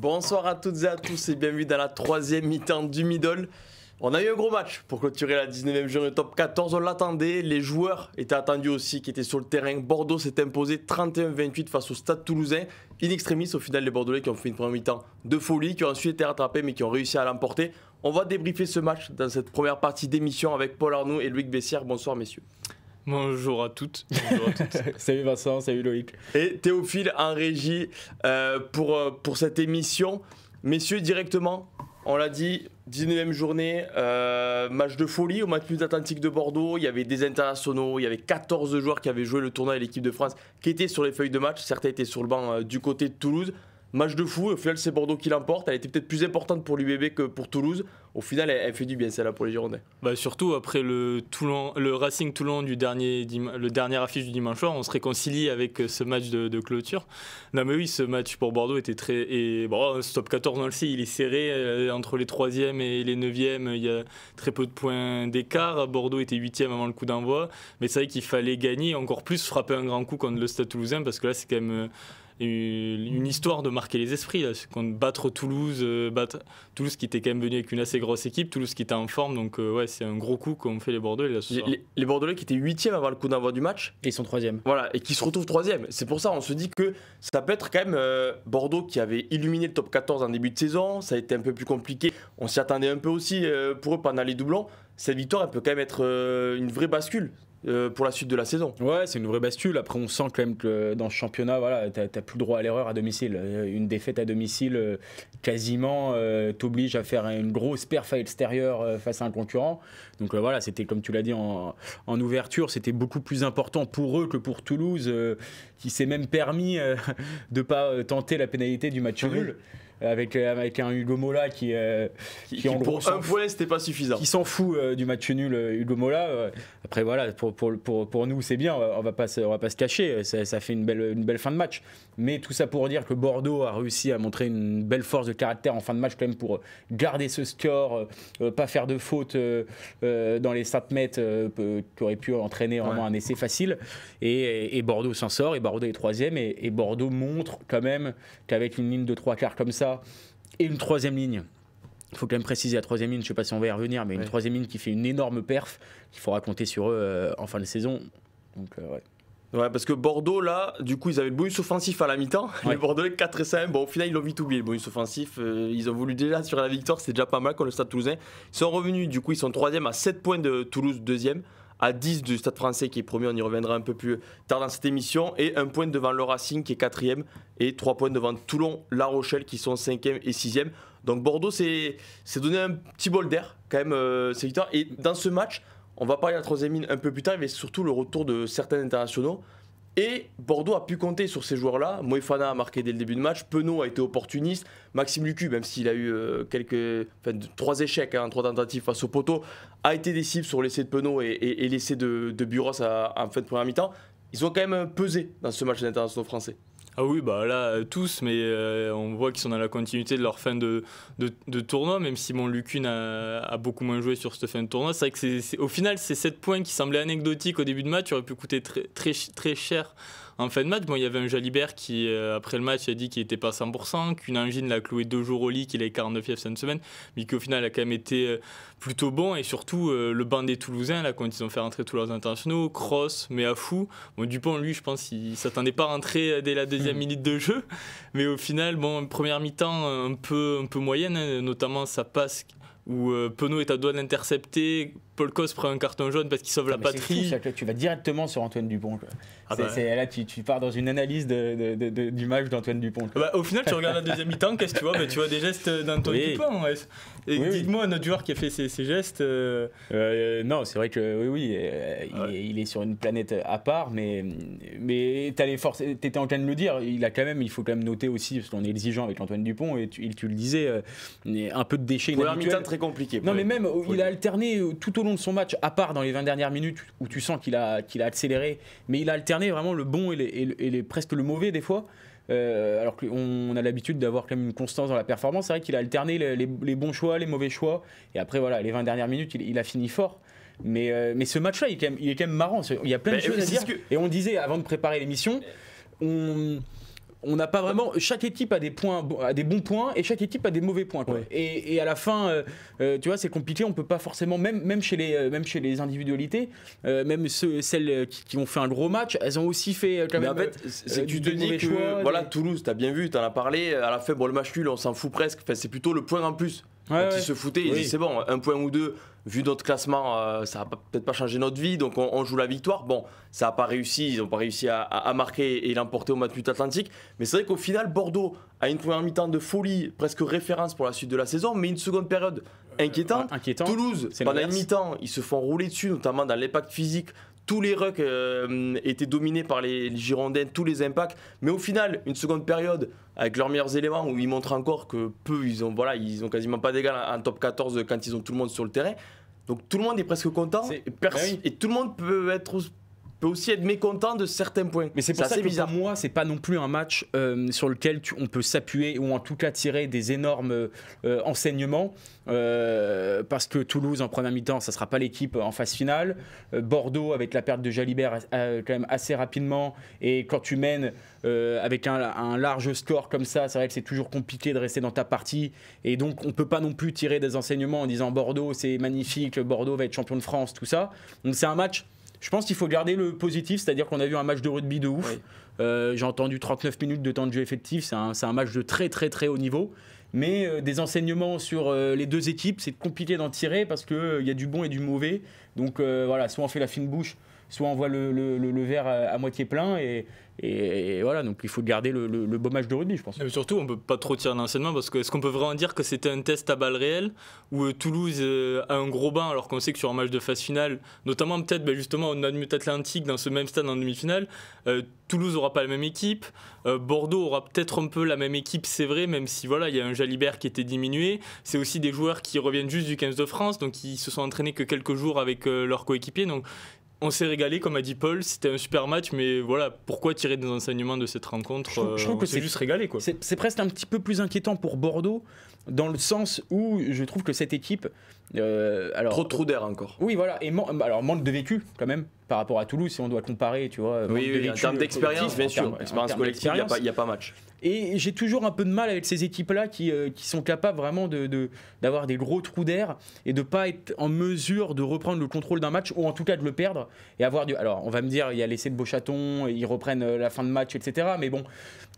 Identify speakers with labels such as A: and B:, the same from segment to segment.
A: Bonsoir à toutes et à tous et bienvenue dans la troisième mi-temps du middle. On a eu un gros match pour clôturer la 19e journée top 14, on l'attendait, les joueurs étaient attendus aussi qui étaient sur le terrain. Bordeaux s'est imposé 31-28 face au Stade Toulousain. In extremis au final les Bordelais qui ont fait une première mi-temps de folie, qui ont ensuite été rattrapés mais qui ont réussi à l'emporter. On va débriefer ce match dans cette première partie d'émission avec Paul Arnoux et Loïc Bessière. Bonsoir messieurs.
B: Bonjour
A: à toutes. salut Vincent, salut Loïc. Et Théophile en régie euh, pour, euh, pour cette émission. Messieurs, directement, on l'a dit, 19e journée, euh, match de folie au Match Atlantique de Bordeaux. Il y avait des internationaux, il y avait 14 joueurs qui avaient joué le tournoi et l'équipe de France qui étaient sur les feuilles de match. Certains étaient sur le banc du côté de Toulouse match de fou. au final, c'est Bordeaux qui l'emporte. Elle était peut-être plus importante pour l'UBB que pour Toulouse. Au final, elle, fait du bien, celle-là, pour les Girondins.
B: Bah, surtout après le, Toulon, le Racing Toulon, du dernier, le dernier affiche du dimanche soir, on se réconcilie avec euh, ce match de, clôture. Non, mais oui, ce match pour Bordeaux était très. Et, bon, ce top 14, on le sait, il est serré. Euh, entre les 3e et les 9e, il y a très peu de points d'écart. Bordeaux était 8e avant le coup d'envoi. Mais c'est vrai qu'il fallait gagner, encore plus frapper un grand coup contre le Stade toulousain, parce que là, c'est quand même. Euh, une histoire de marquer les esprits. battre Toulouse, euh, battre Toulouse qui était quand même venu avec une assez grosse équipe, Toulouse qui était en forme, donc euh, ouais, c'est un gros coup qu'ont fait les Bordeaux Les, Bordeaux qui étaient 8 avant le coup
A: d'envoi du match. Et ils sont Voilà, et qui se retrouvent troisième, C'est pour ça on se dit que ça peut être quand même euh, Bordeaux qui avait illuminé le top 14 en début de saison, ça a été un peu plus compliqué. On s'y attendait un peu aussi pour eux pendant les doublons. Cette victoire, elle peut quand même être
C: une vraie bascule. Euh, pour la suite de la saison. Ouais, c'est une vraie bascule. Après, on sent quand même que dans ce championnat, voilà, t'as plus droit à l'erreur à domicile. Euh, une défaite à domicile, euh, quasiment, t'oblige à faire une grosse perf à l'extérieur face à un concurrent. Donc voilà, c'était comme tu l'as dit en, ouverture, c'était beaucoup plus important pour eux que pour Toulouse, qui s'est même permis de ne pas tenter la pénalité du match ah nul. Euh, avec, euh, avec un Hugo Mola qui, euh, qui, en pour gros, un point c'était pas suffisant. Qui s'en fout du match nul Hugo Mola. après voilà, pour, pour, pour, pour nous c'est bien, on va pas on va pas se cacher, ça, fait une belle, une belle fin de match. Mais tout ça pour dire que Bordeaux a réussi à montrer une belle force de caractère en fin de match quand même pour garder ce score, pas faire de faute dans les 5 mètres qui aurait pu entraîner vraiment un essai facile. Et, et Bordeaux s'en sort, et Bordeaux est troisième, et, et Bordeaux montre quand même qu'avec une ligne de trois quarts comme ça, et une troisième ligne. Il faut quand même préciser la troisième ligne, je ne sais pas si on va y revenir, mais une troisième ligne qui fait une énorme perf qu'il faut raconter sur eux euh, en fin de saison. Euh,
A: parce que Bordeaux, là, du coup, ils avaient le bonus offensif à la mi-temps. Les Bordelais 4 et 5. au final, ils l'ont vite oublié, le bonus offensif. Euh, ils ont voulu déjà sur la victoire, c'est déjà pas mal quand le Stade toulousain. Ils sont revenus, du coup, ils sont troisième à 7 points de Toulouse, 2 à 10 du Stade français qui est premier, on y reviendra un peu plus tard dans cette émission, et un point devant le Racing qui est quatrième, et trois points devant Toulon, La Rochelle qui sont cinquième et sixième. Donc Bordeaux s'est donné un petit bol d'air quand même, euh, ces Et dans ce match, on va parler de la troisième ligne un peu plus tard, mais surtout le retour de certains internationaux. Et Bordeaux a pu compter sur ces joueurs-là. Moefana a marqué dès le début de match. Penaud a été opportuniste. Maxime Lucu, même s'il a eu euh, quelques, trois échecs, hein, trois tentatives face au poteau, a été décisif sur l'essai de Penaud et, l'essai de, de Buros en fin
B: de première mi-temps. Ils ont quand même pesé dans ce match d'international français. Ah oui, bah là, euh, tous, mais euh, on voit qu'ils sont dans la continuité de leur fin de, tournoi, même si mon Lucune a, beaucoup moins joué sur cette fin de tournoi. C'est vrai que c'est, au final, ces 7 points qui semblaient anecdotiques au début de match auraient pu coûter très, très, très cher en fin de match, bon, il y avait un Jalibert qui, euh, après le match, a dit qu'il n'était pas 100%, qu'une angine l'a cloué deux jours au lit, qu'il avait 49 fièvres cette semaine, mais qu'au final, a quand même été euh, plutôt bon. Et surtout, euh, le banc des Toulousains, là, quand ils ont fait rentrer tous leurs internationaux, Cross, mais à fou. Bon, Dupont, lui, je pense, il s'attendait pas à rentrer dès la deuxième mm. minute de jeu. Mais au final, bon, première mi-temps un peu, un peu moyenne, hein, notamment sa passe où euh, Penault est à douane de Paul Cos prend un carton jaune parce qu'il sauve la ah, patrie. Fou,
C: tu vas directement sur Antoine Dupont. Ah bah. Là, tu, pars dans une analyse du match d'Antoine Dupont. Bah,
B: au final, tu regardes la deuxième mi-temps, qu'est-ce que tu vois bah, Tu vois des gestes d'Antoine Dupont. Et dites-moi, un notre joueur qui a fait
C: ces, gestes. Euh, euh, non, c'est vrai que oui, oui, il, est, sur une planète à part, mais, mais tu étais en train de le dire. Il, a quand même, il faut quand même noter aussi, parce qu'on est exigeant avec Antoine Dupont, et tu, tu le disais, un peu de déchets très compliqué. Non, mais même, il a alterné euh, tout au long de son match, à part dans les 20 dernières minutes où tu sens qu'il a, qu'il a accéléré, mais il a alterné vraiment le bon et, les, presque le mauvais des fois. Euh, alors qu'on a l'habitude d'avoir quand même une constance dans la performance, c'est vrai qu'il a alterné les, bons choix, les mauvais choix, et après voilà, les 20 dernières minutes, il, a fini fort. Mais, euh, mais ce match-là, il, il, est quand même marrant. Il y a plein de choses à dire. Et on disait avant de préparer l'émission, on on n'a pas vraiment. Chaque équipe a des points, a des bons points et chaque équipe a des mauvais points. Et, à la fin, euh, euh, tu vois, c'est compliqué. On peut pas forcément, même, même chez les, euh, même chez les individualités, même celles qui, ont fait un gros match, elles ont aussi fait quand Mais même. en fait, tu te choix, voilà,
A: Toulouse, t'as bien vu, t'en as parlé. À la fin, bon, le match nul, on s'en fout presque. c'est plutôt le point en plus ils se foutaient, ils disaient c'est bon, un point ou deux, vu notre classement, euh, ça va peut-être pas changer notre vie, donc on, joue la victoire. Bon, ça n'a pas réussi, ils n'ont pas réussi à, marquer et l'emporter au match but atlantique. Mais c'est vrai qu'au final, Bordeaux a une première mi-temps de folie, presque référence pour la suite de la saison, mais une seconde période euh, inquiétante. Toulouse, pendant une mi-temps, ils se font rouler dessus, notamment dans l'impact physique tous les rucks euh, étaient dominés par les, Girondins, tous les impacts. Mais au final, une seconde période avec leurs meilleurs éléments où ils montrent encore que peu, ils ont, voilà, ils ont quasiment pas d'égal en top 14 quand ils ont tout le monde sur le terrain. Donc tout le monde est presque content. Et, bah et, tout le monde peut être peut aussi être mécontent de certains points. Mais c'est pour ça que
C: pour moi, c'est pas non plus un match euh, sur lequel on peut s'appuyer ou en tout cas tirer des énormes euh, enseignements euh, parce que Toulouse en première mi-temps, ça sera pas l'équipe en phase finale. Bordeaux avec la perte de Jalibert quand même assez rapidement et quand tu mènes avec un, un, large score comme ça, c'est vrai que c'est toujours compliqué de rester dans ta partie et donc on peut pas non plus tirer des enseignements en disant Bordeaux c'est magnifique, Bordeaux va être champion de France, tout ça. Donc c'est un match je pense qu'il faut garder le positif, c'est-à-dire qu'on a vu un match de rugby de ouf. Euh, j'ai entendu 39 minutes de temps de jeu effectif, c'est un, match de très très très haut niveau. Mais euh, des enseignements sur euh, les deux équipes, c'est compliqué d'en tirer parce qu'il y a du bon et du mauvais. Donc voilà, soit on fait la fine bouche, soit on voit le, verre à, moitié plein et, et, voilà, donc il faut garder le, le, beau match de rugby, je pense.
B: surtout, on peut pas trop tirer l'enseignement parce que est-ce qu'on peut vraiment dire que c'était un test à balles réelles où euh, Toulouse euh, a un gros bain alors qu'on sait que sur un match de phase finale, notamment peut-être bah, justement on a Atlantique dans ce même stade en demi-finale, euh, Toulouse aura pas la même équipe, Bordeaux aura peut-être un peu la même équipe, c'est vrai, même si voilà, il y a un Jalibert qui était diminué, c'est aussi des joueurs qui reviennent juste du 15 de France, donc ils se sont entraînés que quelques jours avec leurs coéquipiers, donc on s'est régalé, comme a dit Paul. C'était un super match, mais voilà, pourquoi tirer des enseignements de cette rencontre je, crois euh, que c'est juste régalé, quoi.
C: C'est presque un petit peu plus inquiétant pour Bordeaux, dans le sens où je trouve que cette équipe. Euh, alors, Trop de d'air encore. Oui, voilà. Et bah, alors, manque de vécu, quand même, par rapport à Toulouse, si on doit comparer, tu vois. Oui, oui, d'expérience, bien sûr. expérience collective, il n'y a, pas match. Et j'ai toujours un peu de mal avec ces équipes-là qui, euh, sont capables vraiment d'avoir des gros trous d'air et de ne pas être en mesure de reprendre le contrôle d'un match ou en tout cas de le perdre et avoir du. Alors, on va me dire, il y a l'essai de Beauchaton, ils reprennent euh, la fin de match, etc. Mais bon,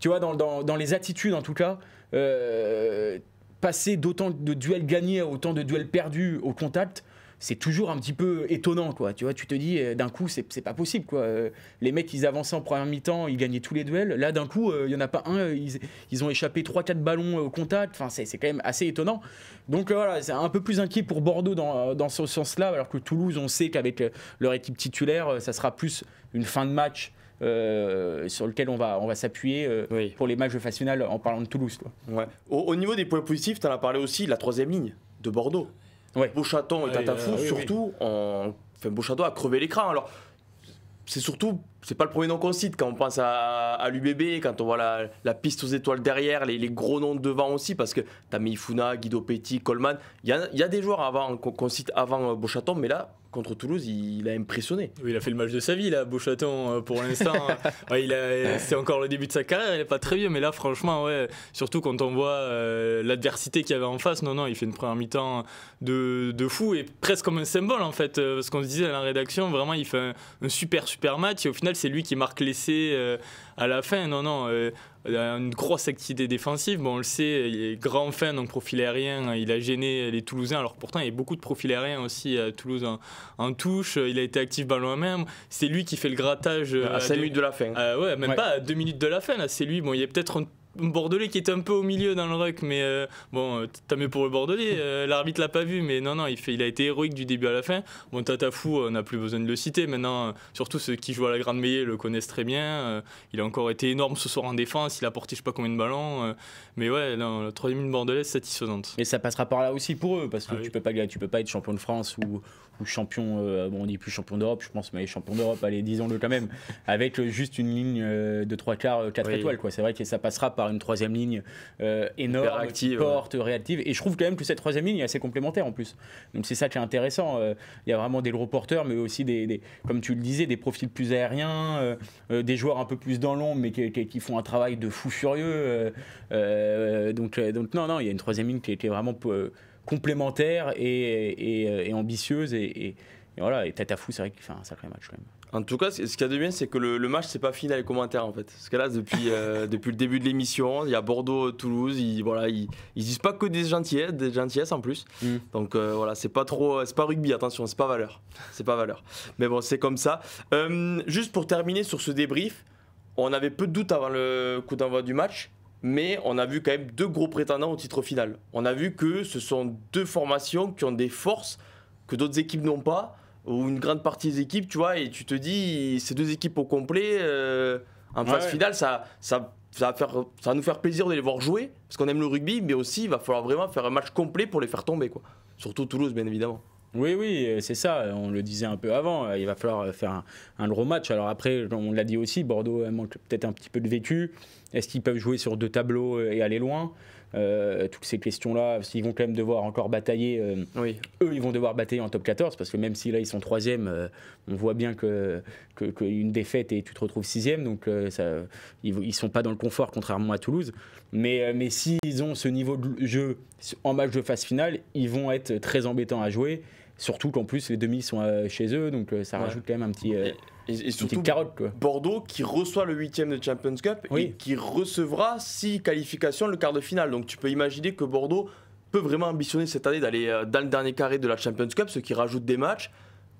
C: tu vois, dans, les attitudes en tout cas, euh, passer d'autant de duels gagnés à autant de duels perdus au contact, c'est toujours un petit peu étonnant, quoi. Tu vois, tu te dis, euh, d'un coup, c'est pas possible, quoi. Euh, les mecs, ils avançaient en première mi-temps, ils gagnaient tous les duels. Là, d'un coup, euh, il y en a pas un, ils, ont échappé 3-4 ballons au contact. Enfin, c'est quand même assez étonnant. Donc voilà, c'est un peu plus inquiet pour Bordeaux dans, ce sens-là, alors que Toulouse, on sait qu'avec leur équipe titulaire, ça sera plus une fin de match. sur lequel on va, on va s'appuyer pour les matchs de phase finale en parlant de Toulouse. Quoi. Au, niveau des points positifs, tu en as parlé aussi, la troisième ligne de Bordeaux. Ouais.
A: Beauchaton et ah Tatafou, ah surtout, en... enfin, Beauchaton a crevé l'écran. Alors, c'est surtout c'est pas le premier nom qu'on cite quand on pense à, l'UBB, quand on voit la, piste aux étoiles derrière, les, gros noms devant aussi, parce que t'as Guido Petit, Coleman. Il y, a, des joueurs avant qu'on cite avant euh, Beauchaton, mais là, contre Toulouse, il, a impressionné. il a fait le match de sa vie, là, Beauchaton,
B: euh, pour l'instant. c'est encore le début de sa carrière, il n'est pas très vieux, mais là, franchement, ouais, surtout quand on voit euh, l'adversité qu'il y avait en face, non, non, il fait une première mi-temps de, de, fou et presque comme un symbole, en fait. ce qu'on se disait à la rédaction, vraiment, il fait un, un super, super match et au final, c'est lui qui marque l'essai euh, à la fin. Non, non, euh, une grosse activité défensive. Bon, on le sait, il est grand fin, donc profil aérien. Hein. Il a gêné les Toulousains. Alors pourtant, il y a beaucoup de profils aériens aussi à Toulouse en, touche. Il a été actif ballon à même. C'est lui qui fait le grattage. Euh, à, 5 minutes de la fin. Ah ouais, même pas à 2 minutes de la fin. C'est lui. Bon, il y a peut-être un Bordelais qui est un peu au milieu dans le ruck, mais euh, bon, euh, t'as mieux pour le Bordelais. Euh, l'arbitre l'a pas vu, mais non, non, il, il a été héroïque du début à la fin. Bon, Tatafou, on n'a plus besoin de le citer maintenant. surtout ceux qui jouent à la Grande Meillée le connaissent très bien. il a encore été énorme ce soir en défense. Il a porté je sais pas combien de ballons.
C: mais ouais, la troisième ligne bordelaise satisfaisante. Et ça passera par là aussi pour eux, parce que ah tu peux pas, tu peux pas être champion de France ou, ou champion, euh, bon on dit plus champion d'Europe, je pense, mais champion d'Europe, allez, disons-le quand même, avec juste une ligne euh, de trois quarts, euh, quatre étoiles, quoi. C'est vrai que ça passera par une troisième ligne énorme, active, porte, réactive, et je trouve quand même que cette troisième ligne est assez complémentaire en plus. Donc c'est ça qui est intéressant. Il y a vraiment des gros porteurs, mais aussi des, comme tu le disais, des profils plus aériens, des joueurs un peu plus dans l'ombre, mais qui, font un travail de fou furieux. donc, donc non, non, il y a une troisième ligne qui, était est vraiment Complémentaire et, euh, ambitieuse et voilà, et tête à fou, c'est vrai qu'il fait un sacré match quand même.
A: En tout cas, ce qu'il y a de bien, c'est que le, match, c'est pas fini dans les commentaires en fait. Parce que là, euh, depuis, le début de l'émission, il y a Bordeaux-Toulouse, ils, voilà, ils, disent pas que des gentillesses, des gentillesses en plus. Mm. Donc euh, voilà, c'est pas trop, c'est pas rugby, attention, c'est pas valeur, c'est pas valeur. Mais bon, c'est comme ça. juste pour terminer sur ce débrief, on avait peu de doutes avant le coup d'envoi du match mais on a vu quand même deux gros prétendants au titre final. On a vu que ce sont deux formations qui ont des forces que d'autres équipes n'ont pas, ou une grande partie des équipes, tu vois, et tu te dis, ces deux équipes au complet, euh, en phase finale, ça, ça, va faire, ça va nous faire plaisir de les voir
C: jouer, parce qu'on aime le rugby, mais aussi il va falloir vraiment faire un match complet pour les faire tomber, quoi. Surtout Toulouse, bien évidemment. Oui, oui, euh, c'est ça. On le disait un peu avant. Euh, il va falloir euh, faire un, gros match. Alors après, on l'a dit aussi, Bordeaux manque peut-être un petit peu de vécu. Est-ce qu'ils peuvent jouer sur deux tableaux et aller loin toutes ces questions-là, s'ils vont quand même devoir encore batailler, eux, ils vont devoir batailler en top 14, parce que même si là, ils sont 3 on voit bien que, que, une défaite et tu te retrouves sixième, donc ils ne sont pas dans le confort, contrairement à Toulouse. Mais, mais s'ils ont ce niveau de jeu en match de phase finale, ils vont être très embêtants à jouer. Surtout qu'en plus, les demi sont euh, chez eux, donc euh, ça rajoute quand même un petit. Euh, et, carotte, Bordeaux qui
A: reçoit le huitième de Champions Cup et qui recevra, six qualifications le quart de finale. Donc tu peux imaginer que Bordeaux peut vraiment ambitionner cette année d'aller dans le dernier carré de la Champions Cup, ce qui rajoute des matchs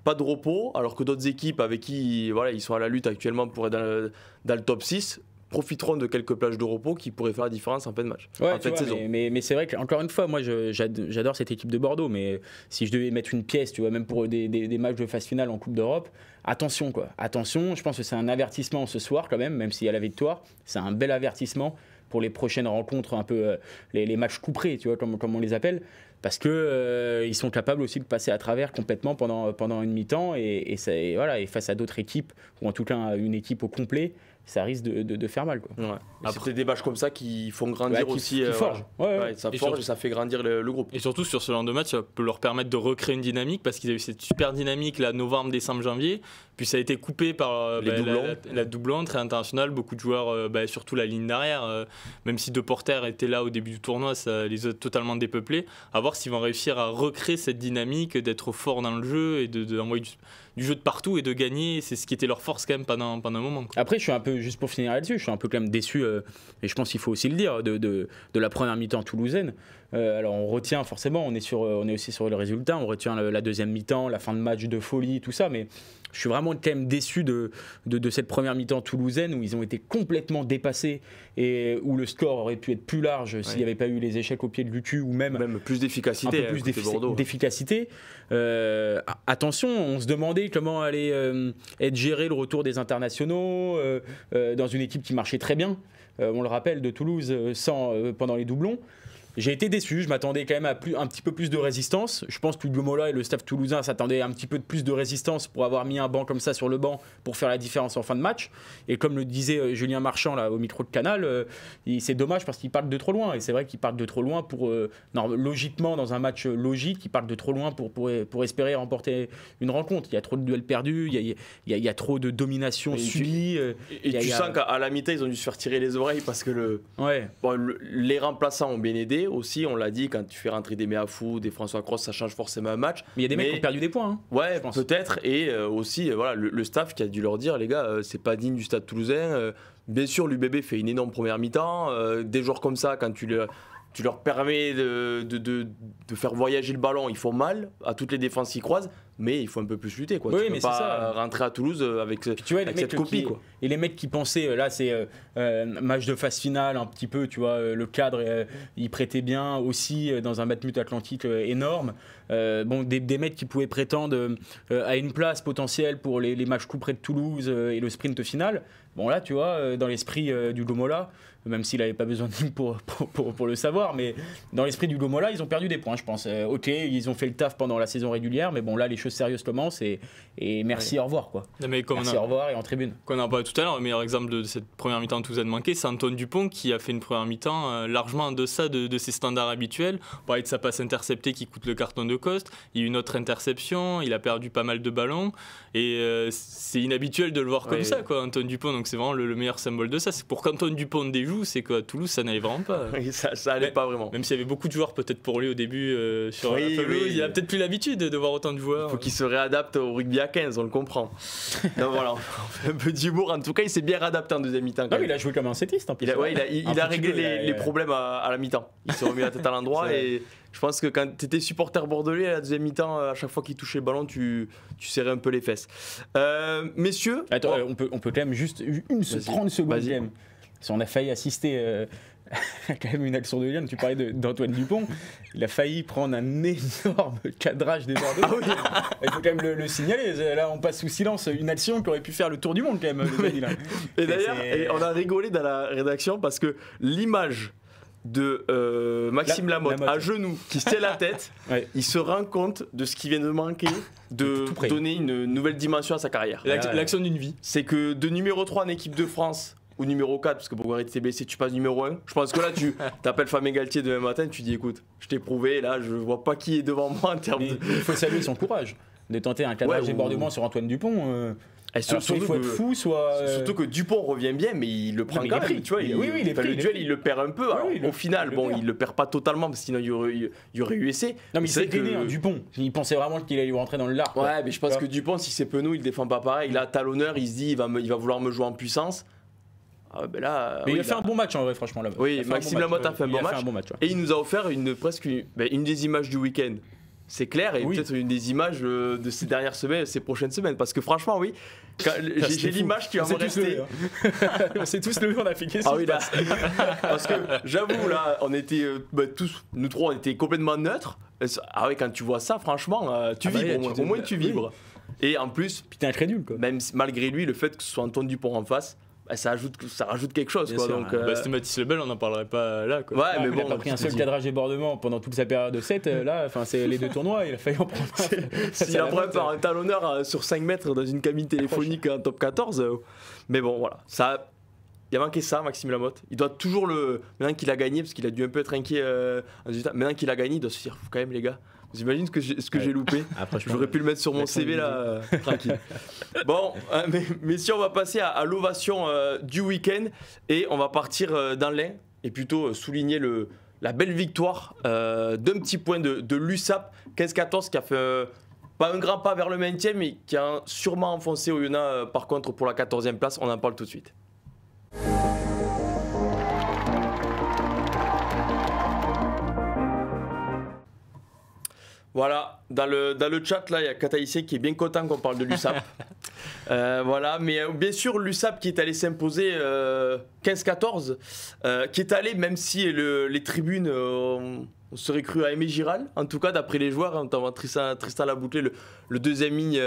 A: pas de repos, alors que d'autres équipes avec qui voilà, ils sont à la lutte
C: actuellement pour être dans le, dans le top 6 profiteront de quelques plages de repos qui pourraient faire la différence en fin de match, en fin de saison. Mais, c'est vrai que, encore une fois, moi j'adore cette équipe de Bordeaux, mais si je devais mettre une pièce, tu vois, même pour des, matchs de phase finale en Coupe d'Europe, attention quoi, attention, je pense que c'est un avertissement ce soir quand même, même s'il y a la victoire, c'est un bel avertissement pour les prochaines rencontres, un peu euh, les, matchs couperés, tu vois, comme, on les appelle, parce que euh, ils sont capables aussi de passer à travers complètement pendant, pendant une mi-temps et, voilà, et face à d'autres équipes, ou en tout cas une équipe au complet, ça risque de, faire mal. Quoi.
B: Après, des bâches comme ça qui font grandir aussi. Qui euh, forgent. ça forge et ça fait grandir le, groupe. Et surtout, sur ce lendemain de match, ça peut leur permettre de recréer une dynamique parce qu'ils avaient eu cette super dynamique là, novembre, décembre, janvier. Puis ça a été coupé par euh, bah, la, la, très internationale, beaucoup de joueurs, euh, bah, surtout la ligne d'arrière. même si deux porteurs étaient là au début du tournoi, ça les a totalement dépeuplés. À voir s'ils vont réussir à recréer cette dynamique, d'être fort dans le jeu et d'envoyer de, du du jeu de partout et de gagner. C'est ce qui était leur force quand même pendant,
C: un moment. Après, je suis un peu, juste pour finir là-dessus, je suis un peu quand même déçu, euh, et je pense qu'il faut aussi le dire, de, de la première mi-temps toulousaine. Euh, alors on retient forcément, euh, on est, aussi sur le résultat, on retient la deuxième mi-temps, la fin de match de folie, tout ça, mais je suis vraiment quand même déçu de, cette première mi-temps toulousaine où ils ont été complètement dépassés et où le score aurait pu être plus large s'il n'y avait pas eu les échecs au pied de l'UQ ou même, plus d'efficacité. plus d'efficacité. Euh, attention, on se demandait comment allait être géré le retour des internationaux dans une équipe qui marchait très bien, on le rappelle, de Toulouse pendant les doublons. J'ai été déçu, je m'attendais quand même à plus, un petit peu plus de résistance. Je pense que Mola et le staff toulousain s'attendaient à un petit peu de plus de résistance pour avoir mis un banc comme ça sur le banc pour faire la différence en fin de match. Et comme le disait euh, Julien Marchand là, au micro de Canal, euh, c'est dommage parce qu'il parle de trop loin. Et c'est vrai qu'il parle de trop loin pour, euh, logiquement, dans un match logique, il parle de trop loin pour, pour, espérer remporter une rencontre. Il y a trop de duels perdus, il y a, trop de domination subie. et, tu sens
A: qu'à la mi-temps, ils ont dû se faire tirer les oreilles parce que le, ouais. les remplaçants ont bien aidé aussi. On l'a dit, quand tu fais rentrer des fou des François Cross, ça change forcément un match. Mais il y a des mecs qui ont perdu des points. Hein, ouais, peut-être. Et euh, aussi, voilà, le, staff qui a dû leur dire, les gars, euh, c'est pas digne du stade toulousain. Euh, bien sûr, l'UBB fait une énorme première mi-temps. des joueurs comme ça, quand tu le tu leur permets de, de, faire voyager le ballon, ils font mal à toutes les défenses qui croisent mais il faut un peu plus lutter quoi. Oui, peux pas ça. rentrer à Toulouse euh, avec, cette copie
C: Et les mecs qui pensaient euh, là c'est euh, match de phase finale un petit peu, tu vois, le cadre il prêtait bien aussi dans un matmut atlantique énorme. bon des, mecs qui pouvaient prétendre à une place potentielle pour les, matchs coup près de Toulouse et le sprint final. Bon là tu vois dans l'esprit du Gomola même s'il n'avait pas besoin de nous pour, pour, le savoir. Mais dans l'esprit du Gomola, ils ont perdu des points, je pense. Euh, ok, ils ont fait le taf pendant la saison régulière, mais bon, là, les choses sérieuses commencent et, merci, au revoir. Quoi. merci, au revoir et en tribune.
B: Qu'on a parlé tout à l'heure, le meilleur exemple de cette première mi-temps que vous avez manqué, c'est Antoine Dupont qui a fait une première mi-temps euh, largement en deçà de, ses standards habituels. On parlait de sa passe interceptée qui coûte le carton de Coste. Il y a eu une autre interception, il a perdu pas mal de ballons et euh, c'est inhabituel de le voir comme ça, quoi, Antoine Dupont. Donc c'est vraiment le, meilleur symbole de ça. C'est pour qu'Antoine Dupont déjoue, c'est que Toulouse, ça n'allait vraiment pas. ça, ça allait pas vraiment. Même s'il y avait beaucoup de joueurs, peut-être pour lui au début euh, sur il a peut-être plus l'habitude
A: de voir autant de joueurs. Il faut qu'il se réadapte au rugby à 15, on le comprend. Donc voilà, on fait un peu d'humour. En tout cas, il s'est bien réadapté en deuxième mi-temps. il a
C: joué comme un setiste en plus. Il a, réglé les, problèmes
A: à, la mi-temps. Il s'est remis la tête à l'endroit et je pense que quand tu étais supporter bordelais à la deuxième mi-temps, euh,
C: à chaque fois qu'il touchait le ballon, tu, serrais un peu les fesses. Euh, messieurs. on, peut, on peut quand même juste une, 30 secondes si on a failli assister à euh, quand même une action de Lyon, tu parlais d'Antoine Dupont, il a failli prendre un énorme cadrage des Bordeaux. Ah oui. Il faut quand même le, signaler, là on passe sous silence une action qui aurait pu faire le tour du monde quand même. Amis, hein. et d'ailleurs, on a rigolé dans la rédaction parce que l'image
A: de euh, Maxime la, Lamotte, à genoux, qui se tient
B: la
C: tête,
A: il se rend compte de ce qui vient de manquer, de donner une nouvelle dimension à sa carrière. L'action d'une vie. C'est que de numéro 3 en équipe de France ou numéro 4 parce que tu t'es blessé, tu passes numéro 1. Je pense que là, tu t'appelles Fabien Galtier demain matin, tu dis écoute, je t'ai prouvé, là, je vois pas qui est devant moi en termes de. Il faut saluer son
C: courage de tenter un cadrage débordement sur Antoine Dupont. Euh. soit il faut être fou, soit. Euh, surtout que Dupont revient bien, mais il le prend Tu vois, oui, oui, il est le duel, il le perd
A: un peu. au final, bon, il le perd pas totalement, parce que sinon il y aurait, eu essai. Non, mais il s'est Dupont. Il pensait vraiment qu'il allait lui rentrer dans le lard. Ouais, mais je pense que Dupont, si c'est Penou, il défend pas pareil. Là, talonneur, il se dit, il va, il va vouloir me jouer en puissance. Ah, ben il a fait un
C: bon match en vrai, franchement. oui, Maxime Lamotte a fait un bon match.
A: Et il nous a offert une, presque une, ben, des images du week-end. C'est clair, et peut-être une des images euh, de ces dernières semaines, ces prochaines semaines. Parce que franchement, oui, j'ai l'image qui
C: va me rester. Hein. on s'est tous levés, on a fait ah oui,
A: Parce que j'avoue, là, on était euh, ben, tous, nous trois, on était complètement neutres. Ah oui, quand tu vois ça, franchement, euh, tu ah bah vibres, au, moins, tu, bah, vibres. Et en plus. Putain, incrédule, quoi. Même malgré lui, le fait que ce soit Antoine Dupont en face, bah, ça, ajoute, ça rajoute quelque chose. Quoi, donc, bah, euh, Lebel, on n'en parlerait pas là. Quoi. Ouais, mais bon, ah, il a pas pris un seul cadrage
C: débordement pendant toute sa période de 7. Euh, là, c'est les deux tournois, il a failli en prendre
A: S'il en prend par un talonneur euh, sur 5 mètres dans une cabine téléphonique un top 14. mais bon, voilà. Ça, il a manqué ça, Maxime Lamotte. Il doit toujours le. Maintenant qu'il a gagné, parce qu'il a dû un peu être inquiet. résultat maintenant qu'il a gagné, il doit se dire quand même, les gars, J'imagine que ce que j'ai loupé. Ah, J'aurais pu le mettre sur mon CV là, euh, tranquille. bon, euh, mais, si on va passer à, l'ovation euh, du week-end et on va partir dans l'Ain et plutôt souligner le, la belle victoire d'un petit point de, de l'USAP 15-14 qui a fait pas un grand pas vers le maintien mais qui a sûrement enfoncé Oyonnax par contre pour la 14e place. On en parle tout de suite. Voilà, dans le, chat, là, il y a Kataïsien qui est bien content qu'on parle de l'USAP. Euh, voilà, mais euh, bien sûr, l'USAP qui est allé s'imposer 15-14, euh, qui est allé, même si les tribunes, on serait cru à aimer Giral, en tout cas, d'après les joueurs, on hein, Tristan, Tristan le, le deuxième ligne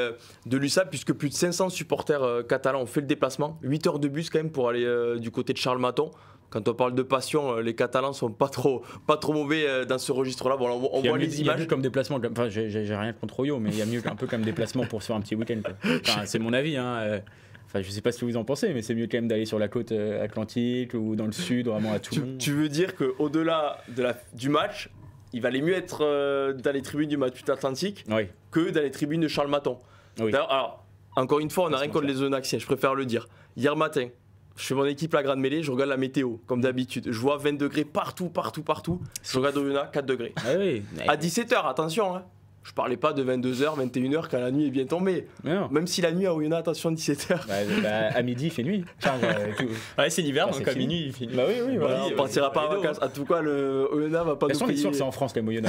A: de l'USAP, puisque plus de 500 supporters catalans ont fait le déplacement. 8 heures de bus, quand même, pour aller du côté de Charles Maton quand on parle de passion, euh, les Catalans sont pas trop, pas trop mauvais euh, dans ce registre-là. Bon, on, voit les images. Il y a comme
C: déplacement. Enfin, j'ai rien contre Oyo, mais il y a mieux un peu comme déplacement pour se faire un petit week-end. Enfin, c'est mon avis. Hein. Euh, enfin, je sais pas ce que vous en pensez, mais c'est mieux quand même d'aller sur la côte atlantique ou dans le sud, vraiment à tout. Tu, tu veux dire que
A: au-delà de du match, il valait mieux être dans les tribunes du match Atlantique que dans les tribunes de Charles Maton. encore une fois, on n'a rien contre les Onaxiens, je préfère le dire. Hier matin, je fais mon équipe la grande mêlée, je regarde la météo, comme d'habitude. Je vois 20 degrés partout, partout, partout. Je regarde Oyona, 4 degrés. Ah oui, À 17h, attention. Hein. Je parlais pas de 22h, 21h quand la nuit est bien tombée. Même si la nuit à Oyona, attention, 17h. Bah, bah, à midi,
C: il fait nuit. ouais,
A: c'est l'hiver, donc à minuit, il fait nuit. Bah oui, oui. Bah on partira pas bah, en vacances. En tout cas,
C: le ne va pas de nous façon, payer. sûr que c'est en France, les Oyona.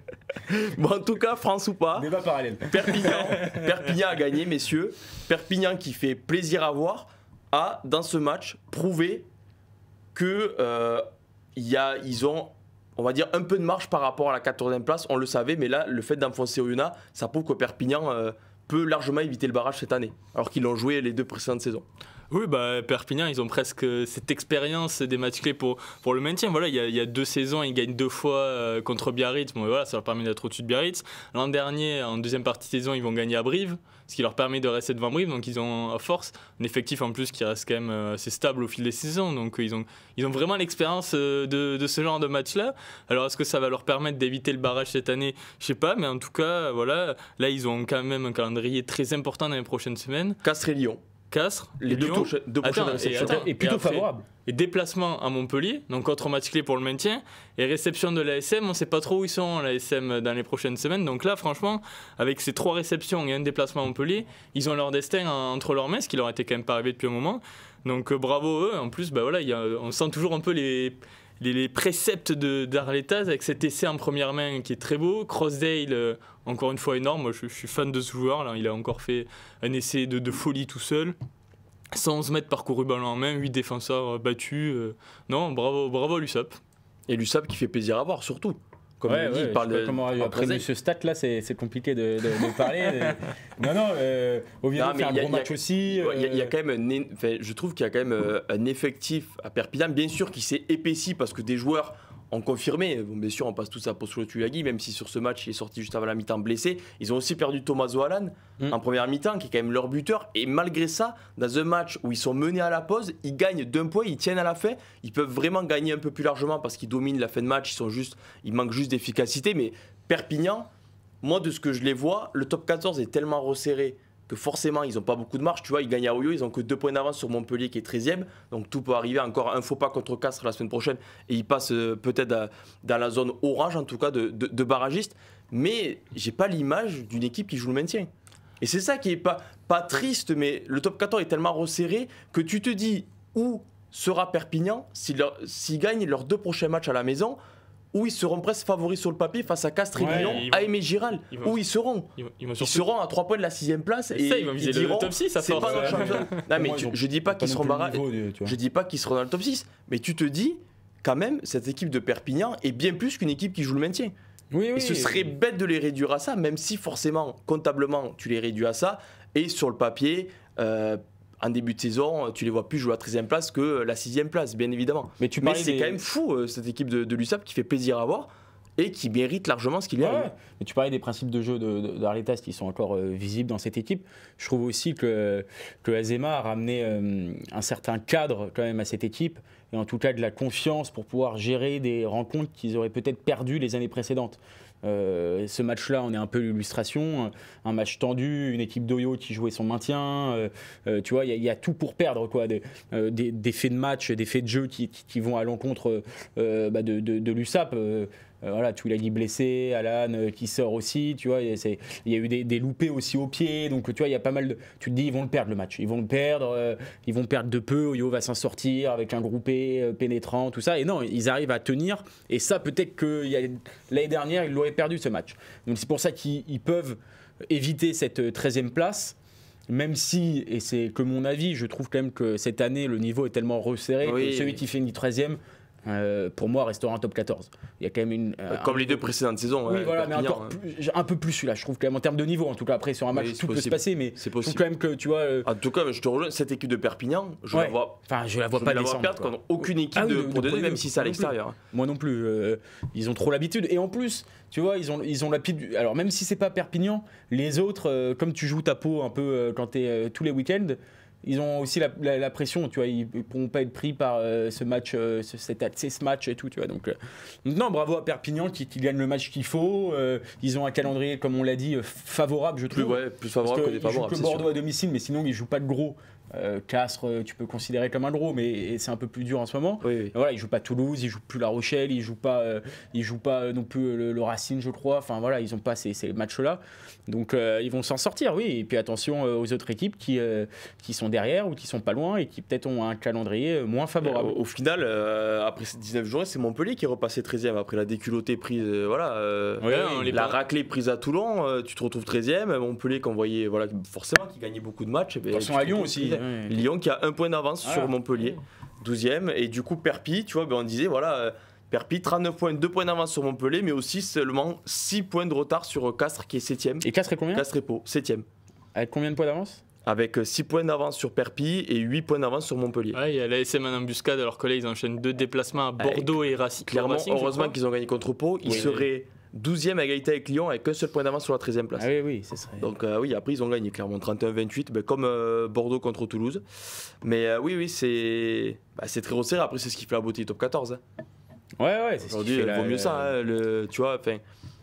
C: bon, en tout cas, France ou pas. pas parallèle. Perpignan,
A: Perpignan a gagné, messieurs. Perpignan qui fait plaisir à voir dans ce match, prouvé que euh, ils ont, on va dire, un peu de marche par rapport à la 14e place. On le savait, mais là, le fait d'enfoncer Oyuna, ça prouve que Perpignan euh, peut largement éviter le barrage cette année, alors qu'ils l'ont joué les deux précédentes saisons.
B: Oui, bah, Perpignan, ils ont presque cette expérience des matchs clés pour, pour le maintien. Voilà, il y, a, deux saisons, ils gagnent deux fois euh, contre Biarritz. Bon, voilà, ça leur permet d'être au-dessus de Biarritz. L'an dernier, en deuxième partie de saison, ils vont gagner à Brive, ce qui leur permet de rester devant Brive. Donc, ils ont à force un effectif en plus qui reste quand même euh, assez stable au fil des saisons. Donc, ils ont, ils ont vraiment l'expérience euh, de, ce genre de match-là. Alors, est-ce que ça va leur permettre d'éviter le barrage cette année Je sais pas, mais en tout cas, voilà, là, ils ont quand même un calendrier très important dans les prochaines semaines. Castres Lyon les deux, deux Et, plutôt favorable. Et déplacement à Montpellier, donc contre match clé pour le maintien, et réception de l'ASM. On ne sait pas trop où ils sont, l'ASM, dans les prochaines semaines. Donc là, franchement, avec ces trois réceptions et un déplacement à Montpellier, ils ont leur destin entre leurs mains, ce qui leur était quand même pas arrivé depuis un moment. Donc euh, bravo eux. En plus, bah, voilà, on sent toujours un peu les les, préceptes d'Arletas avec cet essai en première main qui est très beau. Crossdale, euh, encore une fois énorme. Moi, je, suis fan de ce joueur. Là, il a encore fait un essai de, folie tout seul. 111 mètres parcourus ballon en main, 8 défenseurs euh, battus. Euh. non, bravo, bravo à l'USAP.
C: Et l'USAP qui fait plaisir à voir, surtout ouais, parle de, après ce stat là, c'est compliqué de, de, parler. non, non, euh, on vient de faire un bon match aussi. Il y, a quand
A: même, je trouve qu'il y a quand même euh, un effectif à Perpignan, bien sûr, qui s'est épaissi parce que des joueurs ont confirmé. bien sûr, on passe ça à le Tuyagi, même si sur ce match, il est sorti juste avant la mi-temps blessé. Ils ont aussi perdu Thomas O'Hallan, mm. en première mi-temps, qui est quand même leur buteur. Et malgré ça, dans un match où ils sont menés à la pause, ils gagnent d'un point, ils tiennent à la fin. Ils peuvent vraiment gagner un peu plus largement parce qu'ils dominent la fin de match. Ils, sont juste, ils manquent juste d'efficacité. Mais Perpignan, moi, de ce que je les vois, le top 14 est tellement resserré que forcément ils n'ont pas beaucoup de marge. Tu vois, ils gagnent à Oyo, ils n'ont que deux points d'avance sur Montpellier qui est 13e. Donc tout peut arriver. Encore un faux pas contre Castres la semaine prochaine et ils passent euh, peut-être dans la zone orage, en tout cas de, de, barragiste. Mais j'ai pas l'image d'une équipe qui joue le maintien. Et c'est ça qui n'est pas, pas triste, mais le top 14 est tellement resserré que tu te dis où sera Perpignan s'ils gagnent leurs deux prochains matchs à la maison où ils seront presque favoris sur le papier face à Castres et Lyon, à Aimé Giral, où ils seront. Ils, seront à 3 points de la 6 place et, ça, ils, vont viser le, top 6 C'est pas notre championnat. non, mais je dis pas qu'ils seront Je dis pas qu'ils seront dans le top 6, mais tu te dis quand même cette équipe de Perpignan est bien plus qu'une équipe qui joue le maintien. Oui, et ce serait bête de les réduire à ça, même si forcément, comptablement, tu les réduis à ça. Et sur le papier, euh, en début de saison, tu les vois plus jouer à la 13e place que la 6e place, bien évidemment. Mais, tu c'est quand même fou, euh, cette équipe
C: de, l'USAP qui fait plaisir à voir et qui mérite largement ce qu'il y a. Mais tu parlais des principes de jeu d'Arletas de, qui sont encore euh, visibles dans cette équipe. Je trouve aussi que, que Azema a ramené euh, un certain cadre quand même à cette équipe, et en tout cas de la confiance pour pouvoir gérer des rencontres qu'ils auraient peut-être perdues les années précédentes. Euh, ce match-là, on est un peu l'illustration. Un match tendu, une équipe d'Oyo qui jouait son maintien. Euh, euh, tu vois, il y, a tout pour perdre, quoi. Des, faits de match, des faits de jeu qui, vont à l'encontre bah, de l'USAP. Euh, voilà, tu l'as dit blessé, Alan euh, qui sort aussi, tu vois, il y a eu des, des, loupés aussi au pied, donc tu vois, il y a pas mal de. Tu te dis, ils vont le perdre le match, ils vont le perdre, euh, ils vont perdre de peu, Oyo va s'en sortir avec un groupé e, pénétrant, tout ça, et non, ils arrivent à tenir, et ça, peut-être que l'année dernière, ils l'auraient perdu ce match. Donc c'est pour ça qu'ils peuvent éviter cette 13e place même si, et c'est que mon avis, je trouve quand même que cette année, le niveau est tellement resserré que celui qui finit 13e euh, pour moi, restera un top 14. Il y a quand même une. Euh, comme les deux précédentes saisons. Oui, mais hein. un peu plus celui-là. Je trouve quand même en termes de niveau, en tout cas, après, sur un match, tout peut se passer,
A: mais c'est possible. quand même que tu vois. Euh, en tout cas, je te rejoins, cette équipe de
C: Perpignan, je la vois. Enfin, je la vois pas descendre. perdre aucune équipe ah de, pour même si c'est à l'extérieur. Moi non plus. ils ont trop l'habitude. Et en plus, tu vois, ils ont, ils ont la Alors, même si c'est pas Perpignan, les autres, comme tu joues ta peau un peu quand t'es tous les week-ends, ils ont aussi la, pression, tu vois, ils, ne pourront pas être pris par euh, ce match, euh, cet accès, ce match et tout, tu vois. Euh. Donc, non, bravo à Perpignan qui, gagne le match qu'il faut. ils ont un calendrier, comme on l'a dit, favorable, je trouve. Plus, ouais, plus favorable que, que, Ils jouent que Bordeaux à domicile, mais sinon ils jouent pas de gros. Euh, Castres, euh, tu peux considérer comme un gros, mais c'est un peu plus dur en ce moment. ils Voilà, il joue pas Toulouse, il joue plus La Rochelle, il joue pas, euh, il pas non plus le, Racine je crois. Enfin voilà, ils ont pas ces, matchs-là, donc ils vont s'en sortir, oui. Et puis attention aux autres équipes qui qui sont derrière ou qui sont pas loin et qui peut-être ont un calendrier moins favorable.
A: Au, final, après ces 19 jours c'est Montpellier qui est repassé 13e après la déculottée prise, voilà, la raclée prise à Toulon, tu te retrouves 13e. Montpellier qui voilà, forcément, qui gagnait beaucoup de matchs. Eh ben, à Lyon aussi. Lyon qui a un point d'avance sur ah. Montpellier, 12e. Et du coup, Perpi, tu vois, ben, on disait, voilà. Euh, Perpi, 39 points, 2 points d'avance sur Montpellier, mais aussi seulement 6 points de retard sur Castres qui est 7ème. Et Castres est combien Castres est 7ème. Avec combien de points d'avance avec 6 euh, points d'avance sur Perpi et 8 points d'avance sur Montpellier.
B: il y a l'ASM en embuscade alors que là ils enchaînent deux déplacements à ah, Bordeaux et Racing. Clairement, heureusement qu'ils
A: ont gagné contre Pau. Ils seraient 12e à égalité avec Lyon avec un seul point d'avance sur la 13e place. Ah oui, oui, c'est ça. Donc euh, oui, après ils ont gagné clairement 31-28, ben, comme euh, Bordeaux contre Toulouse. Mais euh, oui, oui, c'est bah, c'est très resserré. Après, c'est ce qui fait la beauté du top 14. Hein. Ouais, ouais, c'est vaut mieux ça, hein, le, tu vois. Enfin,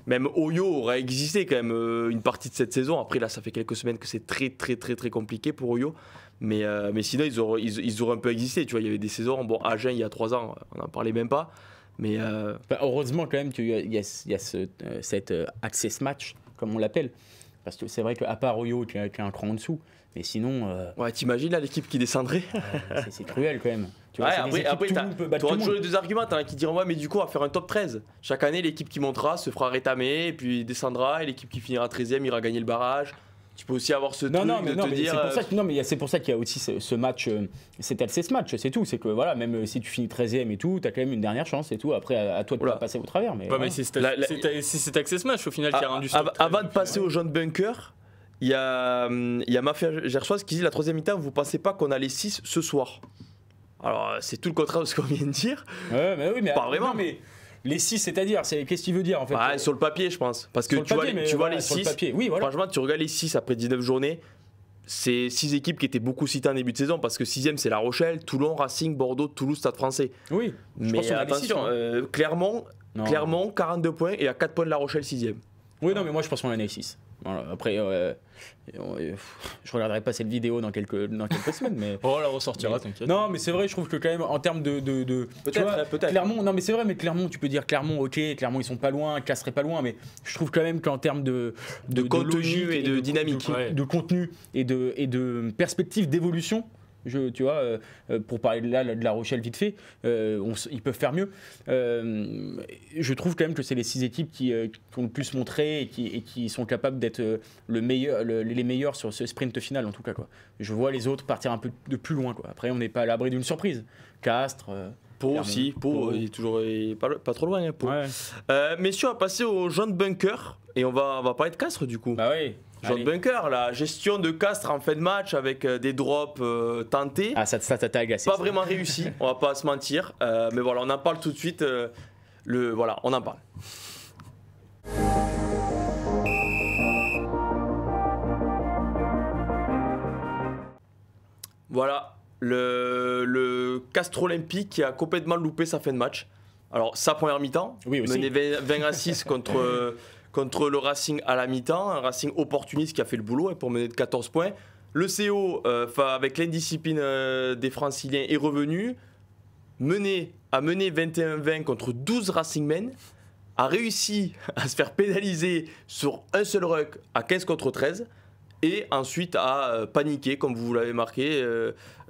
A: même Oyo aurait existé quand même une partie de cette saison. Après, là, ça fait quelques semaines que c'est très, très, très, très compliqué pour Oyo. Mais, mais sinon, ils auraient, ils, ils auraient un peu existé. Tu vois, il y avait des saisons. Bon, Agen, il y a 3 ans, on n'en parlait même pas. Mais
C: euh, heureusement quand même qu'il y a, il y a ce, euh, euh, access match, comme on l'appelle. Parce que c'est vrai qu'à part Oyo qui a un cran en dessous, mais sinon. Ouais, t'imagines là l'équipe qui descendrait C'est cruel quand même. Tu vois, ouais, après, tu tu toujours les deux arguments. T'as un hein, qui diront Ouais, mais du coup,
A: on va faire un top 13. Chaque année, l'équipe qui montera se fera rétamer, et puis descendra, et l'équipe qui finira 13ème ira gagner le barrage. Tu peux aussi avoir ce non, truc non, mais non,
C: mais c'est pour ça qu'il y a aussi ce, match, euh, c'est tel match, c'est tout. C'est que voilà, même euh, si tu finis 13ème et tout, t'as quand même une dernière chance et tout. Après, à, toi de passer au travers. Mais, bah, c'est
B: ce match au final qui a rendu Avant de passer au jaune
A: bunker, il y a, hum, y a Mafia Gersois qui dit la troisième mi-temps, vous pensez pas qu'on a les 6 ce soir alors, euh, c'est tout le contraire de ce qu'on vient de dire. mais oui, mais pas vraiment. mais les
C: 6, c'est-à-dire,
A: c'est qu'est-ce qu'il veut dire en fait bah, euh, Sur le papier, je pense. Parce que tu, vois, les, tu les 6. oui, Franchement, tu regardes les 6 après 19 journées. C'est 6 équipes qui étaient beaucoup citées en début de saison parce que 6ème c'est La Rochelle, Toulon, Racing, Bordeaux, Toulouse, Stade français. Oui, mais hein. euh,
C: attention, 42 points et à 4 points La Rochelle 6ème. Oui, non, mais moi je pense qu'on a les 6 après, je euh, euh, je regarderai pas cette vidéo dans quelques, semaines, mais. la ressortira, t'inquiète. Non, mais c'est vrai, je trouve que quand même, en termes de. de, de peut-être, non, mais c'est vrai, mais clairement, tu peux dire clairement, ok, clairement, ils sont pas loin, casseraient pas loin, mais je trouve quand même qu'en termes de, de. contenu et de, dynamique. De, contenu et de, et de perspective d'évolution, je, tu vois, euh, euh, pour parler de la, de la Rochelle vite fait, euh, ils peuvent faire mieux. je trouve quand même que c'est les six équipes qui, ont le plus montré et qui, sont capables d'être le meilleur, les meilleurs sur ce sprint final, en tout cas. Quoi. Je vois les autres partir un peu de plus loin. Quoi. Après, on n'est pas à l'abri d'une surprise. Castres. Pau aussi, Pau, il est
A: toujours pas, pas, trop loin. Hein, messieurs, on va passer au Jean de Bunker et on va, on va parler de Castres du coup. Bah oui. Jean bunker, la gestion de Castres en fin de match avec euh, des drops euh, tentés. Ah, ça, ça t'a agacé. Pas vraiment réussi, on va pas se mentir. Euh, mais voilà, on en parle tout de suite. le, voilà, on en parle. Voilà, le, le Castre Olympique qui a complètement loupé sa fin de match. Alors, sa première mi-temps, oui, mené 20 à 6 contre contre le Racing à la mi-temps, un Racing opportuniste qui a fait le boulot et hein, pour mener de 14 points. Le CO, euh, avec l'indiscipline euh, des Franciliens, est revenu, mené, a mené 21-20 contre 12 Racingmen, a réussi à se faire pénaliser sur un seul ruck à 15 contre 13, et ensuite à euh, paniquer, comme vous l'avez marqué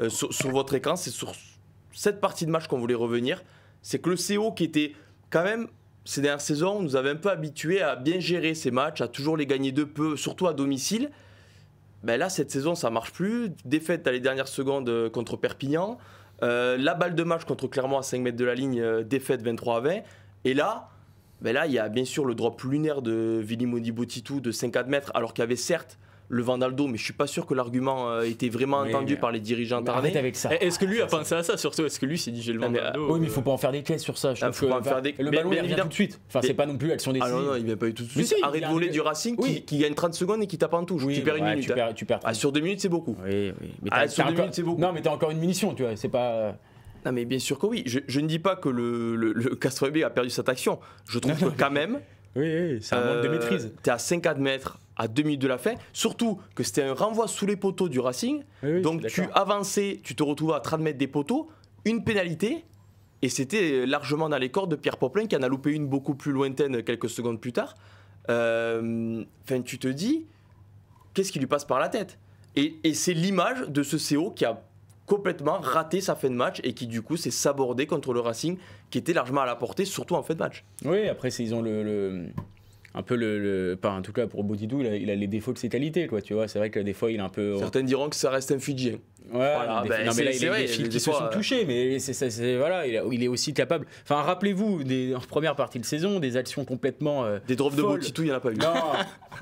A: sur, votre écran. C'est sur cette partie de match qu'on voulait revenir. C'est que le CO, qui était quand même ces dernières saisons, nous avait un peu habitué à bien gérer ces matchs, à toujours les gagner de peu, surtout à domicile. Ben là, cette saison, ça marche plus. Défaite à les dernières secondes euh, contre Perpignan. Euh, la balle de match contre Clermont à 5 mètres de la ligne, euh, défaite 23 à 20. Et là, ben là, il y a bien sûr le drop lunaire de Vili Botitou de 5 à 4 mètres, alors qu'il y avait certes le Vandaldo mais je suis pas sûr que l'argument euh, était vraiment entendu par les dirigeants Arrête
B: avec ça. Est-ce que lui a ah, pensé à ça surtout Est-ce que lui s'est dit j'ai le Vandaldo ah, ah,
C: Oui, mais il euh, faut pas en faire des caisses sur ça. Je Le ballon mais, il vient tout de suite. Enfin, c'est pas non plus l'action des. Ah non, non, il vient pas eu tout de suite. Arrête de voler du
B: Racing qui, qui, gagne 30
A: secondes et qui tape en touche. tu perds une minute. ah, sur deux minutes, c'est beaucoup. Oui, Mais sur deux minutes, c'est beaucoup. Non, mais t'as encore une munition, tu vois. C'est pas. Euh, non, mais bien sûr que oui. Je, ne dis pas que le, castro a perdu cette action. Je trouve que quand même. Oui, oui, c'est un manque de maîtrise. T'es à 5 4 mètres à deux minutes de la fin. Surtout que c'était un renvoi sous les poteaux du Racing. donc tu avançais, tu te retrouvais à 30 des poteaux, une pénalité. Et c'était euh, largement dans les cordes de Pierre Poplin qui en a loupé une beaucoup plus lointaine quelques secondes plus tard. Euh, enfin, tu te dis, qu'est-ce qui lui passe par la tête Et, c'est l'image de ce CO qui a complètement raté sa fin de match et qui du coup s'est sabordé contre le Racing qui était largement à la portée, surtout
C: en fin de match. Oui, après ils ont le un peu le, en tout cas pour Bodidou, il a, il a, les défauts de ses qualités, quoi. Tu vois, c'est vrai que des fois, il est un peu. Certains diront que ça reste un Fidjien. Ouais, ben, non, mais là, il est vrai, euh, mais c'est, voilà, il, est aussi capable. Enfin, rappelez-vous, des, en première partie de saison, des actions complètement. Euh, des drops de Botitou, il n'y en a pas eu. Non,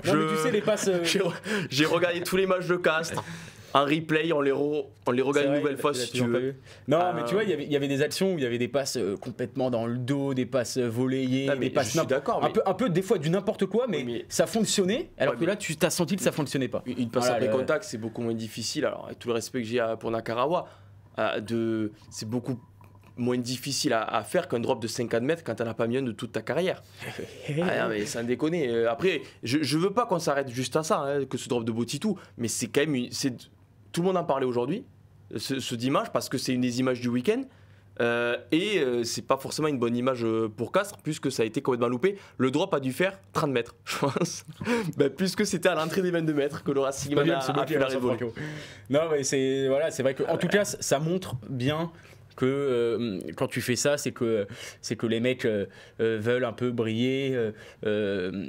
C: je... mais tu sais, les
A: passes. Euh, j'ai, regardé tous les matchs de Castres un replay, on les, regarde une nouvelle fois si tu veux. Non, ah. mais tu vois,
C: il y avait des actions où il y avait des passes euh, complètement dans le dos, des passes euh, volées, ah, des passes. d'accord. Un, peu, un peu des fois du n'importe quoi, mais, ça fonctionnait. Alors que là, tu t'as senti que ça fonctionnait pas. Une passe ah après contact,
A: c'est beaucoup moins difficile. Alors, avec tout le respect que j'ai pour Nakarawa, c'est beaucoup moins difficile à, faire qu'un drop de 50 mètres quand t'en as pas mis un de toute ta carrière. ah non, hein, mais sans déconner. Euh, après, je, je veux pas qu'on s'arrête juste à ça, hein, que ce drop de Bottitou, mais c'est quand même une, tout le monde en parlait aujourd'hui, ce, d'image, parce que c'est une des images du week-end. Euh, et ce euh, c'est pas forcément une bonne image euh, pour Castres, puisque ça a été complètement loupé. Le drop a dû faire 30 mètres, je pense. Ben, puisque c'était à l'entrée des 22 mètres que l'aura
C: Racing a, la Non, mais c'est voilà, vrai que, en tout cas, ça montre bien que euh, quand tu fais ça, c'est que, c'est que les mecs euh, euh, veulent un peu briller,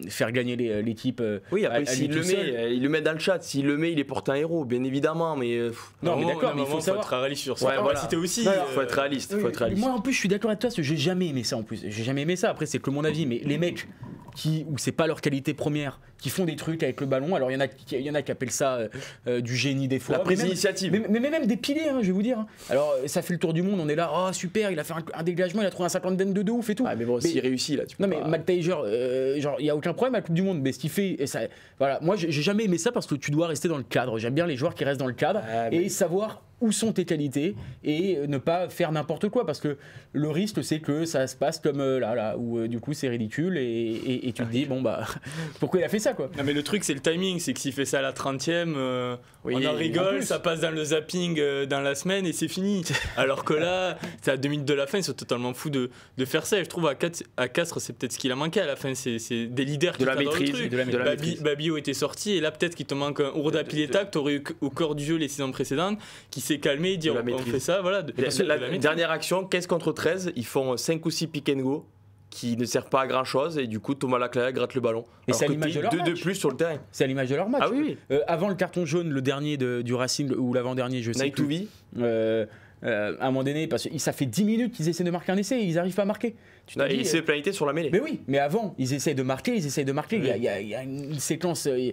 C: faire gagner l'équipe. oui, après, s'il le, met,
A: il le met dans le chat, s'il le met, il est porté un héros, bien évidemment, mais. non, mais d'accord, il faut, être réaliste sur ça. C'était aussi. Il bah, faut être réaliste, faut être réaliste. Moi,
C: en plus, je suis d'accord avec toi, parce que j'ai jamais aimé ça en plus. J'ai jamais aimé ça, après, c'est que mon avis, mais les mecs qui, où c'est pas leur qualité première, qui font des trucs avec le ballon. Alors il y en a, y en a qui appellent ça euh, euh, du génie des fois. La prise d'initiative. Mais, même des pilés, hein, je vais vous dire. Hein. Alors euh, ça fait le tour du monde, on est là, oh, super, il a fait un, dégagement, il a trouvé un 50 de ouf et tout. Ah mais bon, s'il réussit là, tu Non mais McTager, genre il y a aucun problème à la Coupe du Monde, mais ce qu'il fait, voilà, moi j'ai jamais aimé ça parce que tu dois rester dans le cadre. J'aime bien les joueurs qui restent dans le cadre ah, et savoir où sont tes qualités et ne pas faire n'importe quoi parce que le risque c'est que ça se passe comme euh, là là où euh, du coup c'est ridicule et, tu te dis bon bah pourquoi il a fait ça quoi non mais le truc c'est le
B: timing c'est que s'il fait ça à la 30 e euh, on en rigole ça passe dans le zapping dans la semaine et c'est fini alors que là c'est à 2 minutes de la fin ils sont totalement fous de, de faire ça et je trouve à, 4, à Castres c'est peut-être ce qu'il a manqué à la fin c'est des leaders de qui la maîtrise, de la, maîtrise Babio était sorti et là peut-être qu'il te manque un Urda Pileta que t'aurais eu au corps du jeu les saisons précédentes qui calmer calmé, il dit on, fait ça, voilà. la, dernière action, 15 contre 13, ils font 5 ou 6 pick and go
A: qui ne servent pas à grand chose et du coup Thomas Laclaire gratte le ballon. Et c'est l'image de leur
C: plus sur le terrain. C'est l'image de leur match. Ah euh, avant le carton jaune, le dernier du Racing ou l'avant-dernier, je sais Night plus. Euh, euh, à un moment donné, parce que ça fait 10 minutes qu'ils essaient de marquer un essai ils arrivent pas à marquer. Tu non, bah, dis, il euh, sur la mêlée. Mais oui, mais avant, ils essayent de marquer, ils essayent de marquer. Il, y a, une séquence euh,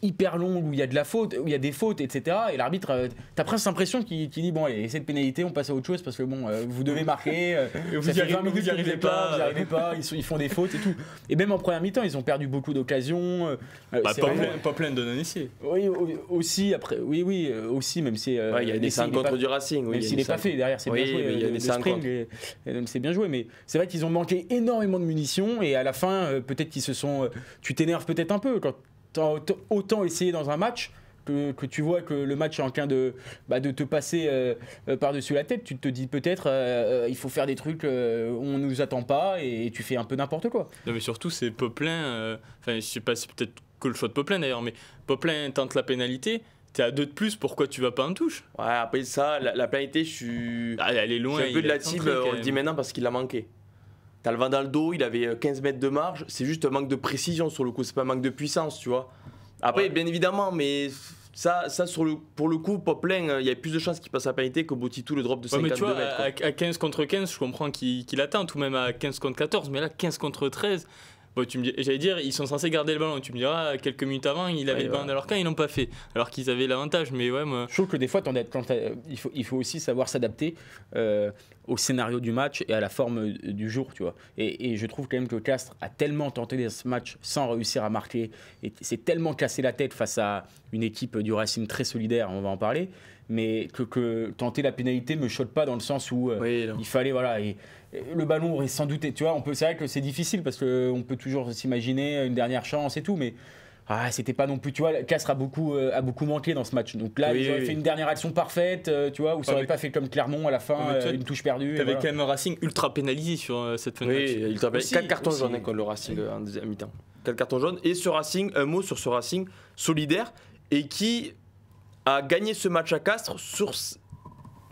C: hyper longue où il y a de la faute, où il y a des fautes, etc. Et l'arbitre, euh, t'as presque l'impression qu'il dit bon, allez, de pénalité, on passe à autre chose parce que bon, vous devez marquer. vous n'y arrivez, pas, Vous n'y arrivez pas. Ils, ils, font des fautes et tout. Et même en première mi-temps, ils ont perdu beaucoup d'occasions. Bah, pas, plein de non Oui, aussi après. Oui, oui, aussi même si. il y a des cinq contre du Racing. Même s'il n'est pas fait derrière, c'est bien joué. Il y a des 5 contre. C'est bien joué, mais c'est vrai qu'ils ont manqué énormément de munitions et à la fin, euh, peut-être qu'ils se sont. Euh, tu t'énerves peut-être un peu quand autant essayer dans un match. Que, que, tu vois que le match est en train de, bah, de te passer euh, par-dessus la tête, tu te dis peut-être qu'il il faut faire des trucs on ne nous attend pas et, tu fais un peu n'importe quoi.
B: Non mais surtout c'est Poplin, enfin je sais pas c'est peut-être que le choix de Poplin d'ailleurs, mais Poplin tente la pénalité, t'es à deux de plus, pourquoi tu vas pas en touche Ouais, après ça, la, la,
A: je suis. Ah, elle est loin. un peu de la team, on le dit maintenant parce qu'il a manqué. T'as le vent dans le dos, il avait 15 euh, mètres de marge. C'est juste un manque de précision sur le coup, c'est pas un manque de puissance, tu vois. Après, bien évidemment, mais ça, ça sur le, pour le coup, Poplin, euh, il y a plus de chances qu'il passe à parité que Botitou le drop
B: de 52 ouais, mais tu À, 15 contre 15, je comprends qu'il qu tout ou même à 15 contre 14, mais là, 15 contre 13, bah, j'allais dire, ils sont censés garder le ballon. Tu me diras, quelques minutes avant, ils avait le ballon
C: Alors dans leur ils l'ont pas fait, alors qu'ils avaient l'avantage. Mais ouais, moi... Je trouve que des fois, quand il, faut, il faut aussi savoir s'adapter euh, au scénario du match et à la forme euh, du jour, tu vois. Et, je trouve quand même que Castres a tellement tenté ce matchs sans réussir à marquer, et s'est tellement cassé la tête face à une équipe du Racing très solidaire, on va en parler, mais que, que tenter la pénalité me choque pas dans le sens où euh, il fallait, voilà. Et, le ballon aurait sans doute, tu vois, on peut, c'est vrai que c'est difficile parce que on peut toujours s'imaginer une dernière chance et tout, mais ah, c'était pas non plus, tu vois, Castres a beaucoup, euh, beaucoup manqué dans ce match. Donc là, ils fait une dernière action parfaite, euh, tu vois, ou ça ah, aurait pas fait comme Clermont à la fin, ah, euh, une touche perdue. T'avais quand
B: même Racing ultra pénalisé sur cette fin oui, de match.
C: Ultra cartons jaunes, hein,
A: le Racing, en deuxième temps 4 cartons jaunes. Et ce Racing, un mot sur ce Racing solidaire et qui a gagné ce match à Castres sur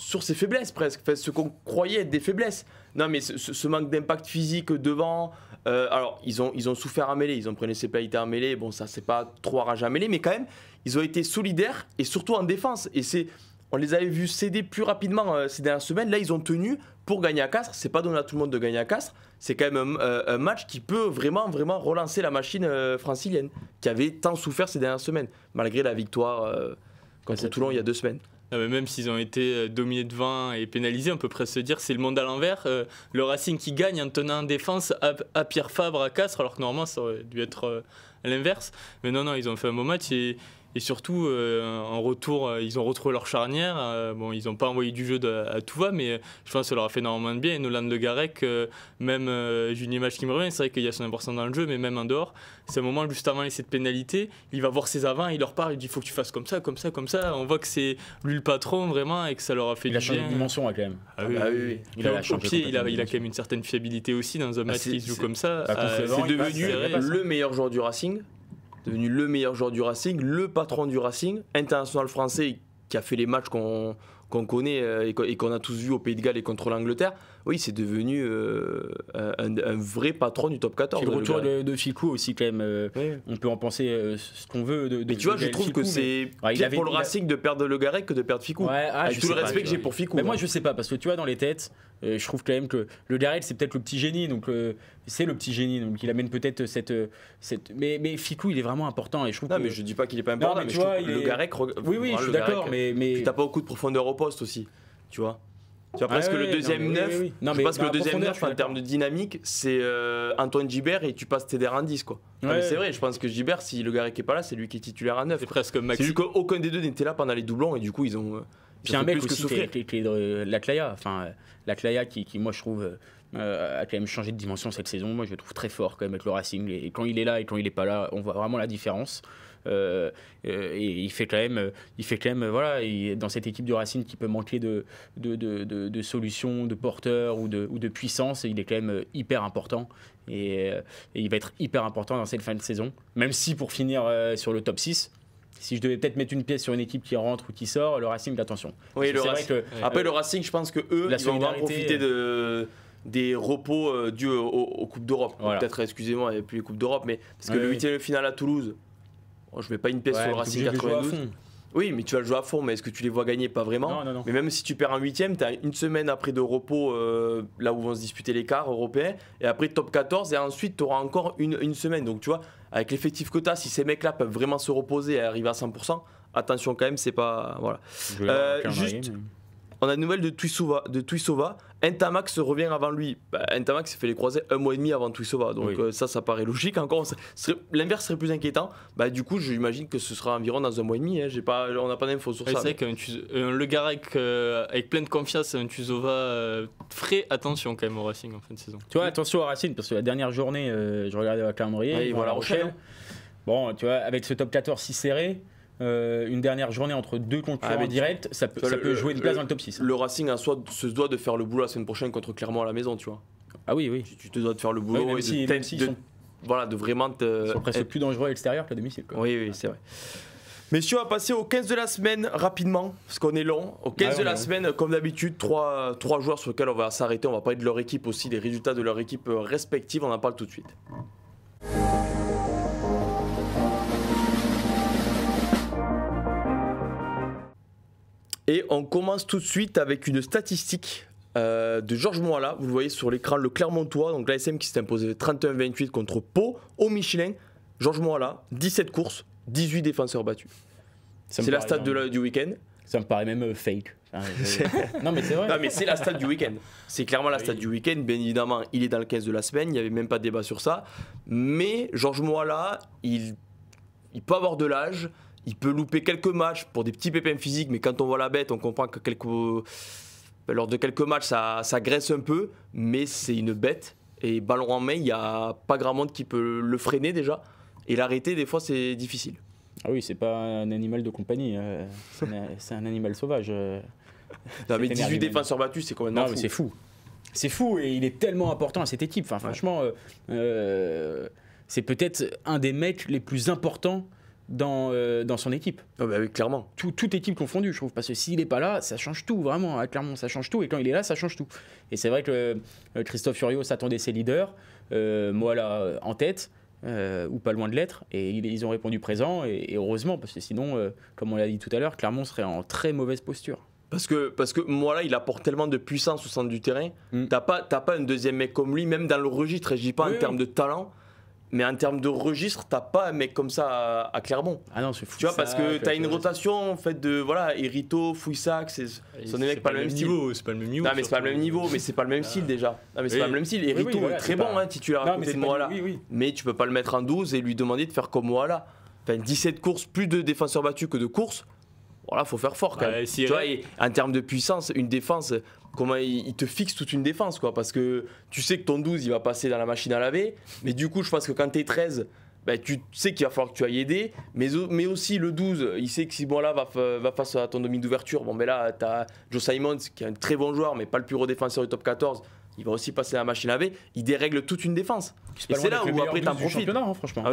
A: sur ses faiblesses presque, fait ce qu'on croyait être des faiblesses. Non, mais ce, manque d'impact physique devant. Euh, alors, ils ont, ils ont souffert à mêler, ils ont pris ses pénalités à mêler. Bon, ça, c'est pas trop rage à mêler, mais quand même, ils ont été solidaires et surtout en défense. Et c'est. On les avait vus céder plus rapidement euh, ces dernières semaines. Là, ils ont tenu pour gagner à Castres. C'est pas donné à tout le monde de gagner à Castres. C'est quand même euh, un, match qui peut vraiment, vraiment relancer la machine francilienne qui avait tant souffert ces dernières semaines, malgré la victoire contre Toulon il y a deux semaines.
B: Ah, même s'ils ont été euh, dominés de 20 et pénalisés, on peut presque se dire c'est le monde à l'envers. Euh, le Racing qui gagne en tenant en défense à, Pierre Fabre à Castres, alors que normalement ça aurait dû être à euh, l'inverse. Mais non, non, ils ont fait un bon match et et surtout, euh, en retour, euh, ils ont retrouvé leur charnière. Euh, bon, ils n'ont pas envoyé du jeu à tout va, mais je pense que ça leur a fait énormément de bien. Et Nolan de Garec, même j'ai une image qui me revient, c'est vrai qu'il y a son importance dans le jeu, mais même en dehors, c'est un moment juste avant de pénalité, il va voir ses avants, il leur parle, il dit faut que tu fasses comme ça, comme ça, comme ça. On voit que c'est lui le patron vraiment et que ça leur a fait il a changé de
C: dimension quand même. Ah ah oui, Il, a, il a, quand
B: même une certaine fiabilité aussi dans un ah, match qui joue comme ça.
C: C'est devenu hein. le
A: meilleur joueur du Racing devenu le meilleur joueur du Racing, le patron du Racing, international français qui a fait les matchs qu'on qu'on connaît euh, et qu'on a tous vu au Pays de Galles et contre l'Angleterre, oui, c'est devenu euh, un, vrai patron du top 14. le retour
C: de, Ficou aussi, quand même. Euh, on peut en penser ce qu'on veut. De, de, mais tu vois, je trouve que c'est pour le
A: Racing de perdre Le Garec que de perdre Ficou. Ah, Avec tout le respect que j'ai pour
C: Ficou. Mais hein. moi, je sais pas, parce que tu vois, dans les têtes, euh, je trouve quand même que le Garek, c'est peut-être le petit génie, donc euh, c'est le petit génie, donc il amène peut-être cette, euh, cette. Mais, mais Ficou, il est vraiment important et je trouve. mais je dis pas qu'il est pas important, mais, je vois, que le Garec. Oui, oui, je suis d'accord, mais. mais... Puis pas
A: beaucoup de profondeur au poste aussi, tu vois. Tu vois, ah presque le deuxième neuf, Non, je pense que le deuxième neuf, en termes de dynamique, c'est Antoine Gibert et tu passes tes à 10 quoi. c'est vrai, je pense que Gibert, si le Garek est pas là, c'est lui qui est titulaire à neuf. C'est presque Maxi. C'est juste qu'aucun des deux n'était là pendant les doublons et du coup, ils ont. Puis un mec aussi
C: qui la Claya, enfin la Claya qui, moi je trouve euh, euh, a quand même changé de dimension cette saison. Moi je le trouve très fort quand même avec le Racing et quand il est là et quand il n'est pas là, on voit vraiment la différence. Euh, et il fait quand même, il fait quand même, voilà, dans cette équipe du Racing qui peut manquer de, de, solutions, de porteurs ou de, ou de puissance, il est quand même hyper important. Et, et, il va être hyper important dans cette fin de saison, même si pour finir sur le top 6, si je devais peut-être mettre une pièce sur une équipe qui rentre ou qui sort, le Racing, attention. Après, le
A: euh, Racing, je pense que eux, ils vont profiter euh, de des repos euh, dus aux, Coupes d'Europe. Peut-être, excusez-moi, il n'y a plus les Coupes d'Europe, mais parce que le huitième de finale à Toulouse, je oh, je mets pas une pièce sur le Racing 92. Oui, mais tu vas le jouer à fond, mais est-ce que tu les vois gagner Pas vraiment. Mais même si tu perds un huitième, tu as une semaine après de repos, là où vont se disputer les quarts européens, et après top 14, et ensuite tu auras encore une, une, semaine. Donc tu vois, avec l'effectif que si ces mecs-là peuvent vraiment se reposer et arriver à 100%, attention quand même, c'est pas. Voilà. Euh, juste, hein. On a une nouvelle de Tuisova. De Tuisova. Intamax revient avant lui. Bah, s'est fait les croisés un mois et demi avant Tuisova. Donc euh, ça, ça paraît logique. Encore, l'inverse serait plus inquiétant. Bah, du coup, j'imagine que ce
C: sera
B: environ dans un mois et demi. Hein. Pas, on n'a pas d'infos sur ça. C'est euh, le gars avec, pleine euh, plein de confiance, un Tuisova frais, attention quand même au Racing en fin de saison.
C: Tu vois, attention au Racing, parce que la dernière journée, je regardais la calendrier, et voilà La Rochelle. Bon, tu vois, avec ce top 14 si serré, euh, une dernière journée entre deux concurrents ah, direct ça peut, ça peut jouer une place dans le
A: top 6. Le Racing à soi se doit de faire le boulot la semaine prochaine contre Clermont à la maison, tu vois. Ah oui, oui. Tu, te dois de faire le boulot. Oui, voilà, de vraiment te. presque plus
C: dangereux à l'extérieur à
A: domicile. Quoi. Oui, oui, c'est vrai. Messieurs, on va passer au 15 de la semaine rapidement, parce qu'on est long. Au 15 de la semaine, comme d'habitude, trois, trois joueurs sur lesquels on va s'arrêter. On va parler de leur équipe aussi, des résultats de leur équipe euh, respective. On en parle tout de suite. Et on commence tout de suite avec une statistique euh, de Georges Moala. Vous le voyez sur l'écran, le Clermontois, donc l'ASM qui s'est imposé 31-28 contre Pau au Michelin. Georges Moala, 17 courses, 18 défenseurs battus.
C: C'est la stat du
A: week-end. Ça me paraît même euh, fake. Euh, non mais c'est vrai. Non mais c'est la stat du week-end. C'est clairement la stade du week-end. Bien évidemment, il est dans le 15 de la semaine. Il n'y avait même pas de débat sur ça. Mais Georges Moala, il peut avoir de l'âge il peut louper quelques matchs pour des petits pépins physiques, mais quand on voit la bête, on comprend que quelques... Ben, lors de quelques matchs, ça, graisse un peu, mais c'est une bête. Et ballon en main, il n'y a pas grand monde qui peut le freiner déjà. Et l'arrêter, des fois, c'est difficile.
C: Ah oui, c'est pas un animal de compagnie, euh, c'est un, animal sauvage. Euh. non, mais 18
A: défenseurs battus, c'est quand même non, mais C'est fou.
C: C'est fou et il est tellement important à cette équipe. franchement, euh, c'est peut-être un des mecs les plus importants dans, euh, dans son équipe. Ah bah clairement. toute équipe confondue, je trouve. Parce que s'il n'est pas là, ça change tout, vraiment. À Clermont, ça change tout. Et quand il est là, ça change tout. Et c'est vrai que euh, Christophe Furio s'attendait ses leaders, euh, moi en tête. Euh, ou pas loin de l'être, et ils ont répondu présent, et, heureusement, parce que sinon, comme on l'a dit tout à l'heure, Clermont serait en très mauvaise posture.
A: Parce que, parce que Moala, il apporte tellement de puissance au centre du terrain. Mm. tu T'as pas, un deuxième mec comme lui, même dans le registre, je dis pas en termes de talent. Mais en termes de registre, t'as pas un mec comme ça à, Clermont. Ah non, c'est fou. Tu vois, parce que t'as une rotation en fait de voilà, Erito, Fouissac, c'est sont des mecs pas, le même niveau. C'est pas le même niveau. Non, mais c'est pas le même niveau, mais c'est pas le même style ah. déjà. Non, mais c'est pas le même style. Erito est très bon, hein, titulaire à côté de Moala. Mais tu peux pas le mettre en 12 et lui demander de faire comme Moala. Enfin, 17 courses, plus de défenseurs battus que de courses voilà, faut faire fort quand bah, tu vois, en termes de puissance, une défense, comment il, te fixe toute une défense, quoi. Parce que tu sais que ton 12, il va passer dans la machine à laver. Mais du coup, je pense que quand t'es 13, bah, tu sais qu'il va falloir que tu ailles aider. Mais, mais aussi, le 12, il sait que si bon là va, va face à ton domaine d'ouverture, bon, mais ben là, t'as Joe Simons, qui est un très bon joueur, mais pas le plus gros défenseur du top 14 il va aussi passer à la machine à laver, il dérègle toute une défense.
C: Hein, ah et c'est là où après t'en profites. un franchement.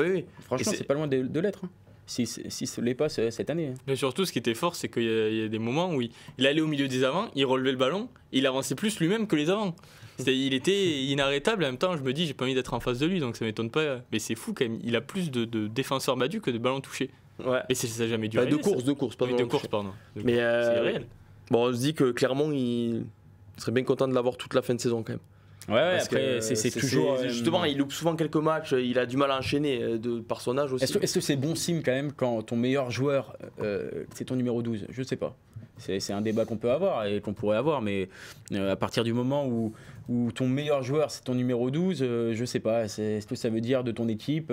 C: Franchement, c'est pas loin de, l'être. Hein si, si ce n'est pas cette année. Hein.
B: Mais surtout, ce qui était fort, c'est qu'il y, a des moments où il, allait au milieu des avants, il relevait le ballon, il avançait plus lui-même que les avants. il était inarrêtable. En même temps, je me dis, j'ai pas envie d'être en face de lui, donc ça m'étonne pas. Mais c'est fou quand même. Il a plus de, défenseurs battus que de ballons touchés. Ouais. Et ça n'a jamais dû bah, De course, de course, pardon. de pardon. Mais euh,
A: Bon, on se dit que clairement, il serait bien content de l'avoir toute la fin de saison quand même. Ouais, après, c'est toujours. Euh, justement, il loupe souvent quelques matchs, il a du mal à enchaîner euh, de, par son âge aussi. Est-ce
C: que c'est bon sim quand même quand ton meilleur joueur, euh, c'est ton numéro 12 Je ne sais pas. C'est un débat qu'on peut avoir et qu'on pourrait avoir, mais à partir du moment où, où ton meilleur joueur, c'est ton numéro 12, je je sais pas. Est-ce que ça veut dire de ton équipe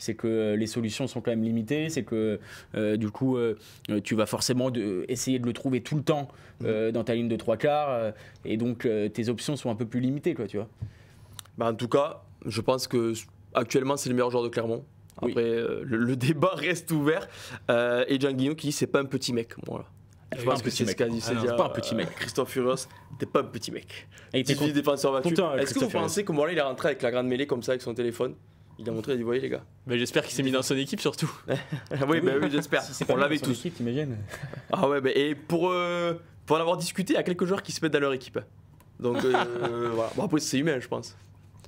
C: c'est que euh, les solutions sont quand même limitées, c'est que euh, du coup, euh, tu vas forcément essayer de le trouver tout le temps mmh. dans ta ligne de trois quarts, et donc tes options sont un peu plus limitées, quoi, tu vois. Bah en tout cas, je
A: pense que actuellement, c'est le meilleur joueur de Clermont. Après, le, débat reste ouvert. et Jean Guignot qui dit c'est pas un petit mec. Je pense que c'est ce qu'a dit ah pas un petit mec. Christophe Furios, t'es pas un petit mec. Et défenseur Est-ce que vous pensez moment là il est rentré avec la grande mêlée comme ça avec son téléphone il a montré, il a dit Voyez les gars.
B: Bah, j'espère qu'il s'est mis dans son équipe surtout.
A: oui, bah, oui j'espère. on l'avait tous. Équipe, ah ouais, bah, et pour, euh, pour en avoir discuté, il y a quelques joueurs qui se mettent dans leur équipe. Donc euh, voilà. après, c'est humain, je pense.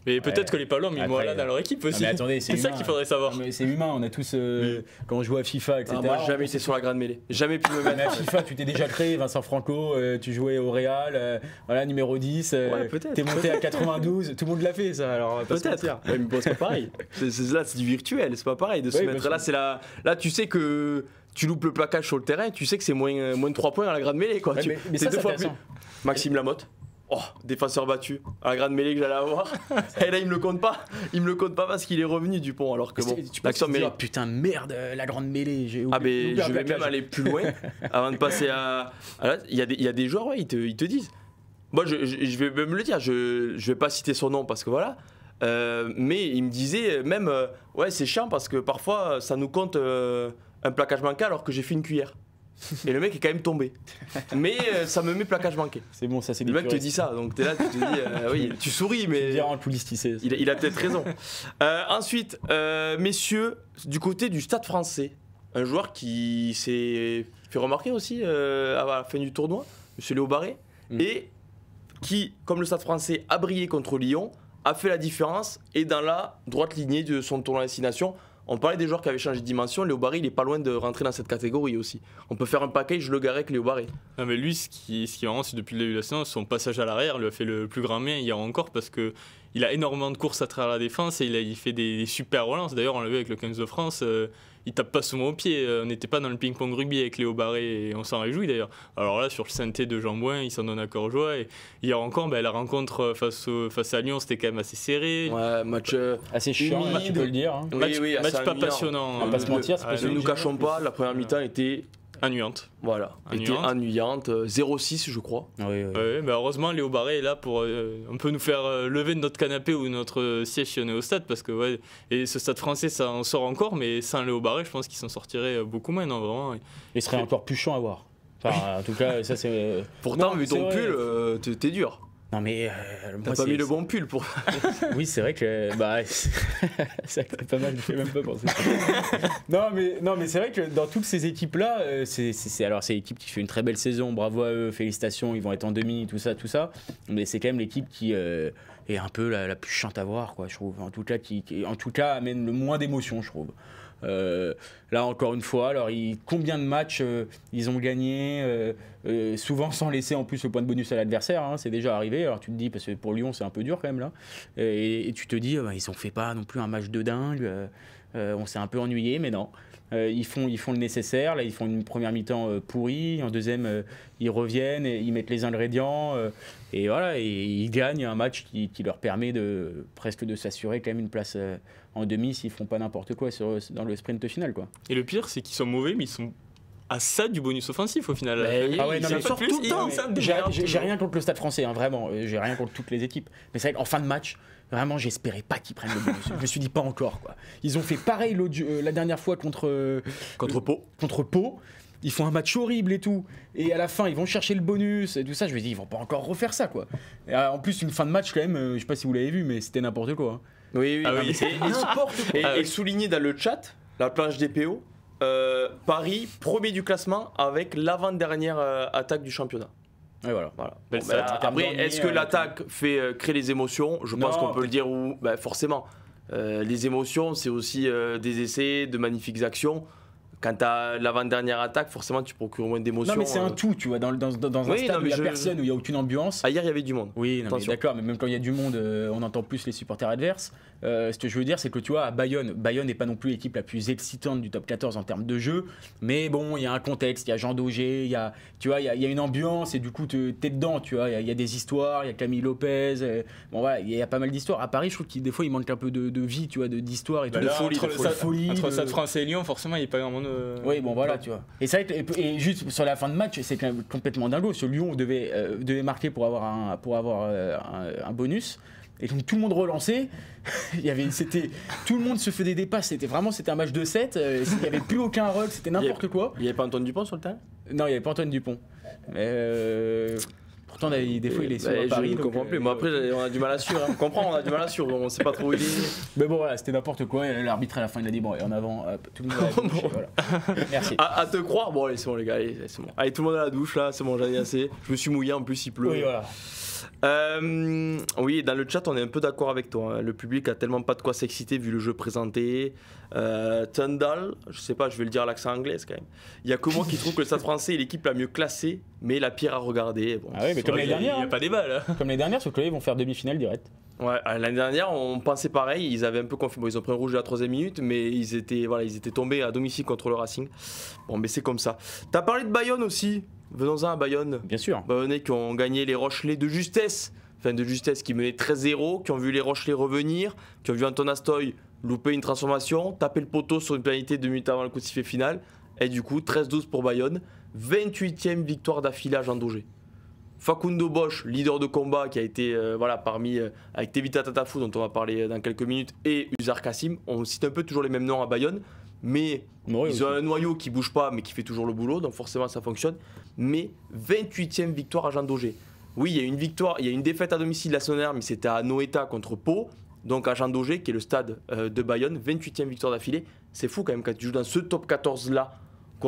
A: Mais peut-être que les Palom, ils là dans leur euh, équipe aussi. c'est ça qu'il faudrait
C: savoir. Hein. mais C'est humain, on a tous. Euh, quand on joue à FIFA, etc. Ah, moi, jamais c'est sur la grande mêlée. Jamais pu me mettre. Mais à FIFA, tu t'es déjà créé, Vincent Franco, euh, tu jouais au Real, voilà, numéro 10. Ouais, t'es monté à 92, tout le monde l'a fait ça, alors peut-être. mais c'est pas pareil.
A: là, c'est du virtuel, c'est pas pareil de se mettre. Là, c'est là, tu sais que tu loupes le placage sur le terrain, tu sais que c'est moins, moins de 3 points à la grande mêlée. quoi. tu, mais, deux fois plus. Maxime Lamotte oh, défenseur battu, la grande mêlée que j'allais avoir. et là, il me le compte pas.
C: Il me le compte pas parce qu'il est revenu du pont. Alors que bon, oh, putain, merde, euh, la grande mêlée. J'ai ah, ben, je vais même aller plus loin
A: avant de passer à. Il y, a des, joueurs, ils te, disent. Moi, je, vais même le dire, je, je vais pas citer son nom parce que voilà. Euh, mais il me disait même, euh, ouais, c'est chiant parce que parfois ça nous compte un placage manqué alors que j'ai fait une cuillère. Et le mec est quand même tombé. Mais euh, ça me met plaquage manqué. C'est bon, ça c'est Le mec te dit ça, donc t'es là, tu te dis, euh, oui, tu souris, mais. Il, il a peut-être raison. Euh, ensuite, messieurs, du côté du stade français, un joueur qui s'est fait remarquer aussi à la fin du tournoi, monsieur Léo Barré, mm. et qui, comme le stade français, a brillé contre Lyon, a fait la différence et dans la droite lignée de son tournoi destination. On parlait des joueurs qui avaient changé de dimension. Léo Barry, il est pas loin de rentrer
B: dans cette catégorie aussi. On peut faire un package le avec Léo Barry. Non, mais lui, ce qui, est marrant, c'est depuis le la saison, son passage à l'arrière lui a fait le plus grand y a encore parce que il a énormément de courses à travers la défense et il, fait des, super relances. D'ailleurs, on l'a vu avec le 15 de France. Euh, il tape pas souvent au pied. Euh, on n'était pas dans le ping-pong rugby avec Léo Barré et on s'en réjouit d'ailleurs. Alors là, sur le synthé de Jean Bouin, il s'en donne à corps joie. Et hier encore, bah, la rencontre euh, face, à Lyon, c'était quand même assez serré. Ouais, match euh, assez chiant, tu peux le dire. Hein. Match, pas passionnant. On va pas se mentir, nous cachons pas, la
A: première mi-temps était annuante Voilà, était ennuyante, 0,6 euh, je crois. Oui, oui.
B: Bah, heureusement, Léo Barré est là pour euh, On peut nous faire euh, lever de notre canapé ou notre siège si on au stade, parce que ouais, et ce stade français, ça en sort encore, mais sans Léo Barré, je pense qu'il s'en sortirait beaucoup
C: moins, vraiment. Il serait encore plus chiant à voir. en tout cas, ça c'est. Pourtant, vu ton pull, t'es dur. Non mais euh, t'as pas mis le bon pull pour. oui, c'est vrai que bah ça pas mal. même pas pour non mais non mais c'est vrai que dans toutes ces équipes là, euh, c'est alors c'est l'équipe qui fait une très belle saison. Bravo à eux, félicitations. Ils vont être en demi, tout ça, tout ça. Mais c'est quand même l'équipe qui euh, est un peu la, plus chante à voir quoi. Je trouve en tout cas qui, qui en tout cas amène le moins d'émotion, je trouve. Euh, là encore une fois, alors combien de matchs euh, ils ont gagné, euh, souvent sans laisser en plus le point de bonus à l'adversaire, hein, c'est déjà arrivé. Alors tu te dis, parce que pour Lyon c'est un peu dur quand même là, et, tu te dis, ah ben, ils ont fait pas non plus un match de dingue, on s'est un peu ennuyé, mais non. Euh, ils, font, ils font le nécessaire. Là, ils font une première mi-temps euh, pourrie. En deuxième, euh, ils reviennent, et ils mettent les ingrédients. et voilà, et ils gagnent un match qui, leur permet de, presque de s'assurer quand même une place en demi s'ils font pas n'importe quoi dans le sprint final. Quoi.
B: Et le pire, c'est qu'ils sont mauvais, mais ils sont à ça du bonus offensif au final. Bah, ah ouais, tout le temps. J'ai rien
C: contre le Stade français, hein, vraiment. Euh, j'ai rien contre toutes les équipes. Mais c'est vrai qu'en fin de match, vraiment, j'espérais pas qu'ils prennent le bonus. je me suis dit pas encore. Quoi. Ils ont fait pareil euh, la dernière fois contre. Euh, contre Pau. Contre Pau. Ils font un match horrible et tout. Et à la fin, ils vont chercher le bonus et tout ça. Je me dis, ils vont pas encore refaire ça, quoi. en plus, une fin de match, quand même, je sais pas si vous l'avez vu, mais c'était n'importe quoi. Hein. Oui,
A: oui, ah oui. Ah ah et, et souligné dans le chat, la plage des PO, euh, Paris, premier du classement avec l'avant-dernière euh, attaque du championnat.
C: Et voilà. Ben, est-ce que euh, l'attaque
A: fait créer les émotions Je pense qu'on peut le dire ou ben, forcément. les émotions, c'est aussi des essais, de magnifiques actions quand tu as l'avant-dernière attaque, forcément, tu procures moins d'émotions. Non, mais c'est un tout,
C: tu vois. Dans, un stade où il n'y a personne, où il n'y a aucune ambiance. Ah, hier, il y avait du monde. Oui, d'accord, mais même quand il y a du monde, on entend plus les supporters adverses ce que je veux dire, c'est que tu vois, à Bayonne, Bayonne n'est pas non plus l'équipe la plus excitante du top 14 en termes de jeu, mais bon, il y a un contexte, il y a Jean Daugé, il y a, tu vois, il y a, une ambiance et du coup, tu es dedans, tu vois, il y, a des histoires, il y a Camille Lopez, bon voilà, il y, a pas mal d'histoires. À Paris, je trouve que des fois, il manque un peu de, vie, tu vois, d'histoire et tout. de folie, entre, de de... Stade
B: français et Lyon, forcément, il n'y a pas vraiment de. Oui, bon voilà, tu vois.
C: Et ça, et, juste sur la fin de match, c'est complètement dingo. Ce Lyon devait, devait marquer pour avoir pour avoir, un bonus. Et donc tout le monde relançait. il y avait, c'était, tout le monde se faisait des passes. C'était vraiment, c'était un match de 7. Euh, il n'y avait plus aucun rug, c'était n'importe quoi. Il n'y avait pas Antoine Dupont sur le terrain Non, il n'y avait pas Antoine Dupont. Mais euh, pourtant, des fois, il est bah, Paris. Je ne comprends
A: plus. après, on a du mal à suivre. Hein. On comprend, on a du mal à suivre. On ne sait pas trop où il est.
C: Mais bon, voilà, c'était n'importe quoi. L'arbitre à la fin, il a dit bon, et en avant, tout le monde. À, la douche,
A: voilà. Merci. À, te croire, bon, allez, c'est bon, les gars, allez, tout le monde à la douche là, c'est bon, j'ai ai assez. Je me suis mouillé. En plus, il pleut. Oui, voilà. Euh, oui, dans le chat, on est un peu d'accord avec toi. Hein. Le public a tellement pas de quoi s'exciter vu le jeu présenté. Euh, Tundal, je sais pas, je vais le dire à l'accent anglais quand même. Il y a que moi qui trouve que le Stade français est l'équipe la mieux classée, mais la pire à regarder. ah oui, mais comme les dernières. Il n'y a pas
C: hein. des balles Comme les dernières, sauf que là, ils vont faire demi-finale direct. Euh, l'année dernière, on pensait pareil.
A: Ils avaient un peu confirmé. ils ont pris un rouge à la troisième minute, mais ils étaient, voilà, ils étaient tombés à domicile contre le Racing. Bon, mais c'est comme ça. T'as parlé de Bayonne aussi. Venons-en à Bayonne. Bien sûr. bayonne qui ont gagné les Rochelais de justesse. Enfin, de justesse, qui menait 13-0, qui ont vu les Rochelais revenir, qui ont vu Anton Astoy louper une transformation, taper le poteau sur une planité deux minutes avant le coup de sifflet final. Et du coup, 13-12 pour Bayonne. 28e victoire d'affilage en danger. Facundo Bosch, leader de combat qui a été euh, voilà, parmi euh, avec Tevita Tatafou dont on va parler euh, dans quelques minutes et Uzar Kassim, on cite un peu toujours les mêmes noms à Bayonne, mais ils ont un noyau qui bouge pas mais qui fait toujours le boulot, donc forcément ça fonctionne. Mais 28e victoire à Jean Daugé. Oui, il y a une victoire, il y a une défaite à domicile la semaine mais c'était à Noeta contre Pau. Donc à Jean Daugé, qui est le stade de Bayonne, 28e victoire d'affilée. C'est fou quand même quand tu joues dans ce top 14 là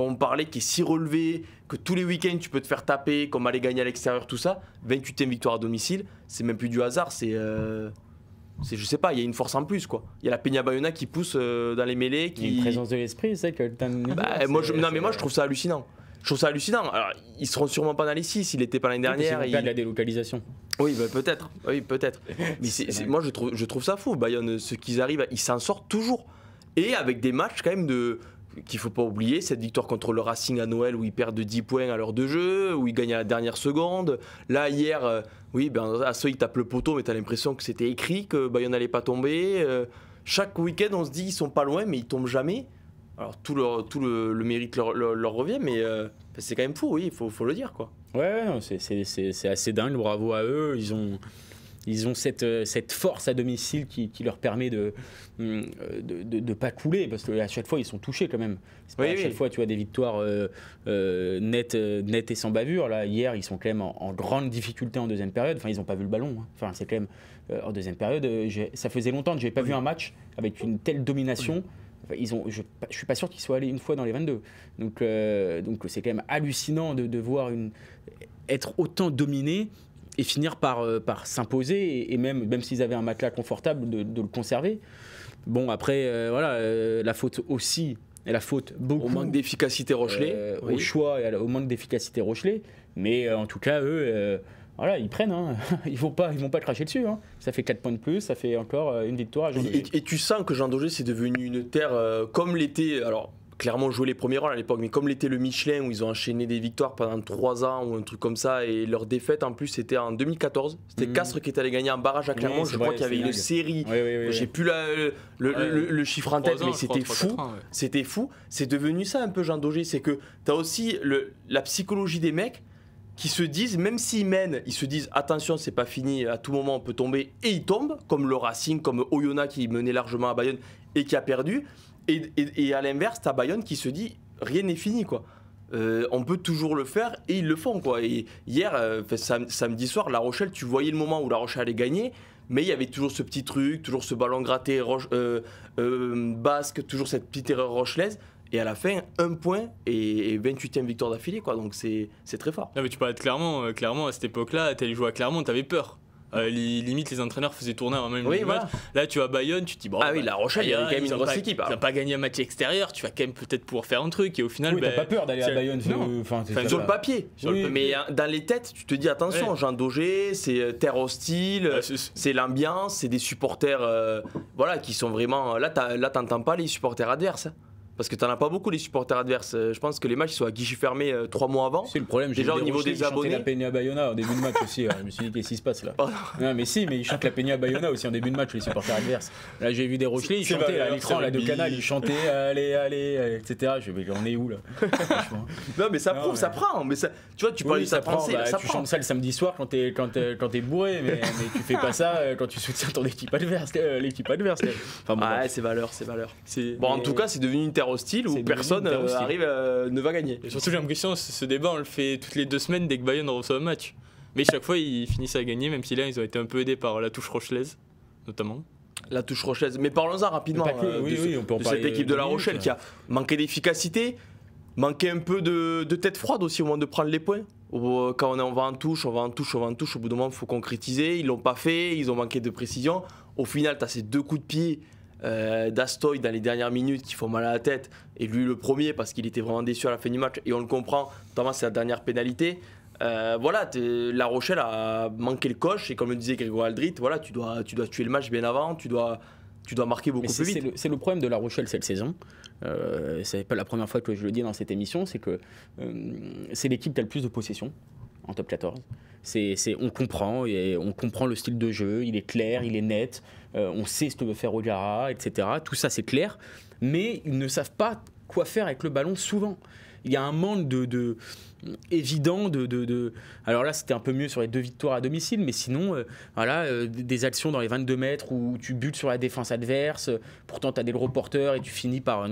A: on parlait, qui est si relevé, que tous les week-ends tu peux te faire taper, comme aller gagner à l'extérieur, tout ça, 28 e victoire à domicile, c'est même plus du hasard, euh, c'est. je sais pas, il y a une force en plus quoi. Il y a la Peña Bayona qui pousse euh, dans les mêlées. Qui... Il y a une présence de l'esprit, c'est que bah, moi, je, Non mais moi je trouve ça euh, hallucinant je trouve ça hallucinant. Alors, ils seront sûrement pas dans les 6, il était pas l'année dernière. Oui, il... de la délocalisation. Oui, bah, peut-être. Oui, peut-être. Mais moi, je trouve, je trouve ça fou. Bayonne, ce qu'ils arrivent, ils s'en sortent toujours. Et avec des matchs quand même de, qu'il faut pas oublier, cette victoire contre le Racing à Noël où ils perdent de 10 points à l'heure de jeu, où ils gagnent à la dernière seconde. Là, hier, euh, oui, ben, à ceux, ils tapent le poteau, mais tu as l'impression que c'était écrit, que Bayonne n'allait pas tomber. Euh. chaque week-end, on se dit, ils sont pas loin, mais ils tombent jamais. Alors, tout, leur, tout le, mérite
C: leur, revient, mais euh, c'est quand même fou, oui, il faut, le dire. quoi. Ouais, c'est assez dingue, bravo à eux. Ils ont. Ils ont cette, euh, cette force à domicile qui, leur permet de ne euh, de, pas couler, parce qu'à chaque fois, ils sont touchés quand même. C'est pas à chaque fois, tu as des victoires euh, nettes, et sans bavure. Là, hier, ils sont quand même en, grande difficulté en deuxième période. Enfin, ils n'ont pas vu le ballon. Hein. Enfin, c'est quand même en deuxième période. ça faisait longtemps que je n'avais pas vu un match avec une telle domination. ils ont, je ne suis pas sûr qu'ils soient allés une fois dans les 22. Donc, donc c'est quand même hallucinant de, de voir une, être autant dominé et finir par, euh, par s'imposer et, même, même s'ils avaient un matelas confortable, de, le conserver. Bon, après, euh, voilà, euh, la faute aussi, et la faute beaucoup. Au manque d'efficacité
A: Rochelet. Au
C: choix et au manque d'efficacité Rochelet. Mais en tout cas, eux, voilà, ils prennent. Hein. Ils vont pas, ils vont pas cracher dessus. Hein. Ça fait 4 points de plus, ça fait encore une victoire.
A: et, tu sens que Jean Daugé, c'est devenu une terre comme l'été Alors, clairement joué les premiers rôles à l'époque, mais comme l'était le Michelin, où ils ont enchaîné des victoires pendant trois ans ou un truc comme ça, et leur défaite en plus c'était en 2014, c'était mmh. Castres qui était allé gagner en barrage à Clermont, je crois qu'il y avait une série, j'ai plus le, chiffre en tête, mais c'était fou, c'était fou, c'est devenu ça un peu Jean Daugé, c'est que tu as aussi la psychologie des mecs qui se disent, même s'ils mènent, ils se disent attention, c'est pas fini, à tout moment on peut tomber, et ils tombent, comme le Racing, comme Oyonnax qui menait largement à Bayonne et qui a perdu. Et, à l'inverse, as Bayonne qui se dit rien n'est fini, quoi. Euh, on peut toujours le faire et ils le font, quoi. Et hier, euh, samedi soir, La Rochelle, tu voyais le moment où La Rochelle allait gagner, mais il y avait toujours ce petit truc, toujours ce ballon gratté euh, basque, toujours cette petite erreur rochelaise et à la fin un point et 28e victoire d'affilée quoi donc c'est très fort.
B: Non mais tu parlais de Clermont, clairement à cette époque-là, t'allais jouer à Clermont, t'avais peur. Euh, limite les entraîneurs faisaient tourner avant même match. Là, tu vas à Bayonne, tu te dis ah oui, bah, La Rochelle, il y a quand même une grosse équipe. Tu n'as hein. pas gagné un match extérieur, tu vas quand même peut-être pouvoir faire un truc. Et au final, oui, tu n'as bah, pas peur d'aller à Bayonne.
C: le papier.
B: Mais hein, dans les têtes, tu te dis attention, Jean
A: Daugé, c'est euh, terre hostile, ah, c'est l'ambiance, c'est des supporters, euh, voilà, qui sont vraiment. Là, n'entends pas les supporters adverses. Hein. Parce que t'en as pas beaucoup les supporters adverses. Euh, je pense que les matchs ils sont à guichet fermé euh, trois mois avant. C'est le problème. Déjà au niveau des abonnés. la
C: Peña Bayona au début de match aussi. Hein. je me suis dit qu'est-ce qui se passe là. non mais si, mais ils chantent la Peña Bayona aussi en début de match les supporters adverses. Là j'ai vu des Rochelais, ils chantaient à l'écran de Canal, ils chantaient allez allez etc. Je vais on est où là Non mais ça prouve, ça prend. tu vois tu parles ça prend. Bah, tu chantes ça le samedi soir quand t'es bourré, mais, tu fais pas ça euh, quand tu soutiens ton équipe adverse, l'équipe adverse. Enfin ah, c'est valeur, c'est valeur. Bon en tout cas c'est
B: devenu une hostile où
C: personne euh, arrive
B: euh, ne va gagner. Et surtout, j'ai l'impression ce débat, on le fait toutes les deux semaines dès que Bayonne reçoit un match. Mais chaque fois, ils finissent à gagner, même si là, ils ont été un peu aidés par la touche rochelaise, notamment la touche rochelaise. Mais parlons-en rapidement euh, oui, de, oui, on peut de cette équipe de La Rochelle qui a manqué d'efficacité,
A: manqué un peu de, tête froide aussi au moment de prendre les points. Quand on, est, va en touche, on va en touche, on va en touche, au bout d'un moment, il faut concrétiser. Ils l'ont pas fait, ils ont manqué de précision. Au final, tu as ces deux coups de pied euh, d'Astoy dans les dernières minutes qui font mal à la tête, et lui le premier parce qu'il était vraiment déçu à la fin du match, et on le comprend, notamment c'est la dernière pénalité. Euh, voilà, La Rochelle a manqué le coche, et comme le disait Grégoire Aldrit, voilà, tu dois, tu dois tuer le match bien avant, tu dois, tu dois marquer beaucoup plus vite.
C: C'est le, problème de La Rochelle cette saison. Euh, c'est pas la première fois que je le dis dans cette émission, c'est que c'est l'équipe qui a le plus de possession en top 14. C'est on comprend et on comprend le style de jeu, il est clair, il est net. Euh, on sait ce que veut faire Ogara, etc. Tout ça, c'est clair. Mais ils ne savent pas quoi faire avec le ballon souvent. Il y a un manque de évident de, de, Alors là, c'était un peu mieux sur les deux victoires à domicile, mais sinon, euh, voilà, euh, des actions dans les 22 mètres où tu butes sur la défense adverse, euh, pourtant tu as des gros porteurs et tu finis par,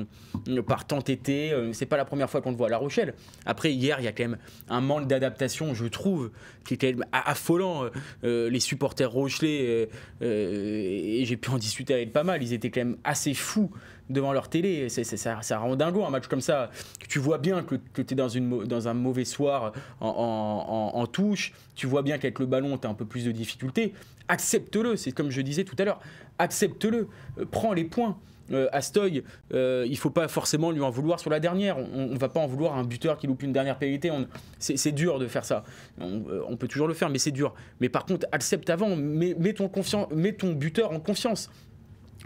C: par t'entêter. c'est pas la première fois qu'on le voit à La Rochelle. Après, hier, il y a quand même un manque d'adaptation, je trouve, qui quand même affolant. les supporters rochelais, et j'ai pu en discuter avec pas mal, ils étaient quand même assez fous devant leur télé. C'est, ça, ça rend dingo un match comme ça. Tu vois bien que, tu es dans, une, dans un mauvais soir en, touche, tu vois bien qu'avec le ballon, tu as un peu plus de difficulté, accepte-le. C'est comme je disais tout à l'heure, accepte-le, euh, prends les points. Euh, Astoy, euh, il faut pas forcément lui en vouloir sur la dernière. On, va pas en vouloir à un buteur qui loupe une dernière pénalité. C'est dur de faire ça. Euh, on, peut toujours le faire, mais c'est dur. Mais par contre, accepte avant. Mets, ton, ton buteur en confiance.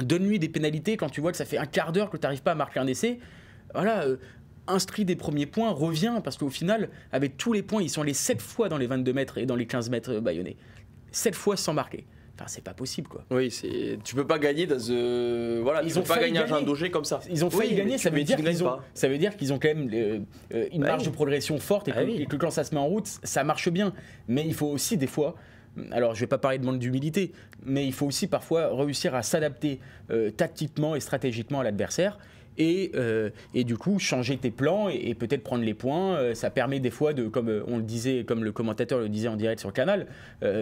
C: Donne-lui des pénalités quand tu vois que ça fait un quart d'heure que tu n'arrives pas à marquer un essai. Voilà, instruit des premiers points revient parce qu'au final, avec tous les points, ils sont allés 7 fois dans les 22 mètres et dans les 15 mètres baïonnés. 7 fois sans marquer. Enfin, c'est pas possible, quoi. Oui, c'est. Tu peux pas gagner dans euh, Voilà, ils ont pas gagné un danger
A: comme ça. Ils ont failli gagner, ça veut, dire qu'ils ont...
C: ça veut dire qu'ils ont quand même euh, euh, une bah marge de progression forte bah et, que, quand ça se met en route, ça marche bien. Mais il faut aussi, des fois. Alors, je vais pas parler de manque d'humilité, mais il faut aussi parfois réussir à s'adapter tactiquement et stratégiquement à l'adversaire et, euh, et du coup changer tes plans et, peut-être prendre les points. Euh, ça permet des fois de, comme euh, on le disait, comme le commentateur le disait en direct sur le Canal,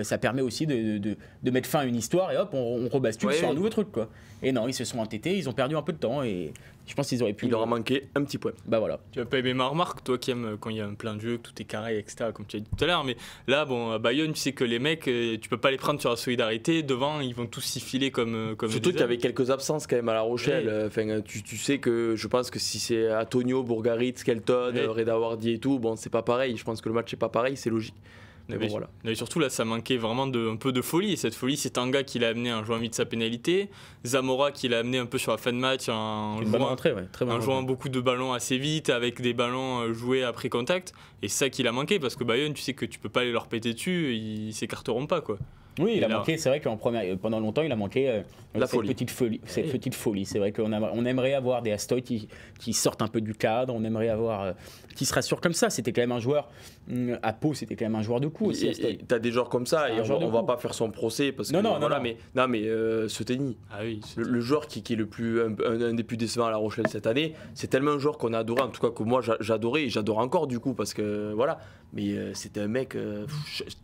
C: ça permet aussi de, mettre fin à une histoire et hop, on, sur un nouveau truc quoi. Et non, ils se sont entêtés, ils ont perdu un peu de temps et je pense qu'ils auraient pu. Il leur a manqué un petit point. Bah voilà. Tu vas pas aimer ma remarque, toi qui aimes quand il y a un plein de jeux, que tout est carré, etc., comme tu as dit
B: tout à l'heure. Mais là, bon, Bayonne, tu sais que les mecs, euh, tu peux pas les prendre sur la solidarité. Devant, ils vont tous s'y filer comme. Euh, comme Surtout qu'il y avait quelques
A: absences quand même à La Rochelle. Enfin, euh, tu, tu, sais que je pense que si c'est Antonio, Bourgarit, Skelton, ouais. Reda et tout, bon, c'est pas pareil. Je pense que le match est pas pareil, c'est logique. Mais,
B: surtout là, ça manquait vraiment de, un peu de folie. Et cette folie, c'est Tanga qui l'a amené en jouant vite sa pénalité, Zamora qui l'a amené un peu sur la fin de match en jouant,
C: Très jouant
B: beaucoup de ballons assez vite, avec des ballons euh, joués après contact. Et c'est ça qu'il a manqué parce que Bayonne, tu sais que tu peux pas aller leur péter dessus, ils
C: s'écarteront pas quoi. Oui, il, a manqué, c'est vrai qu'en première, euh, pendant longtemps, il a manqué euh, cette, Petite folie, cette petite folie. C'est vrai qu'on on aimerait avoir des Astoy qui, qui, sortent un peu du cadre, on aimerait avoir qui se rassure comme ça. C'était quand même un joueur euh, à peau, c'était quand même un joueur de coup aussi.
A: T'as des joueurs comme ça et on, va pas faire son procès parce que non, non, non. mais non mais ce euh, tennis, ah le, joueur qui, est le plus un, des plus décevants à La Rochelle cette année, c'est tellement un joueur qu'on a adoré, en tout cas que moi j'adorais et j'adore encore du coup parce que voilà, mais euh, c'était un mec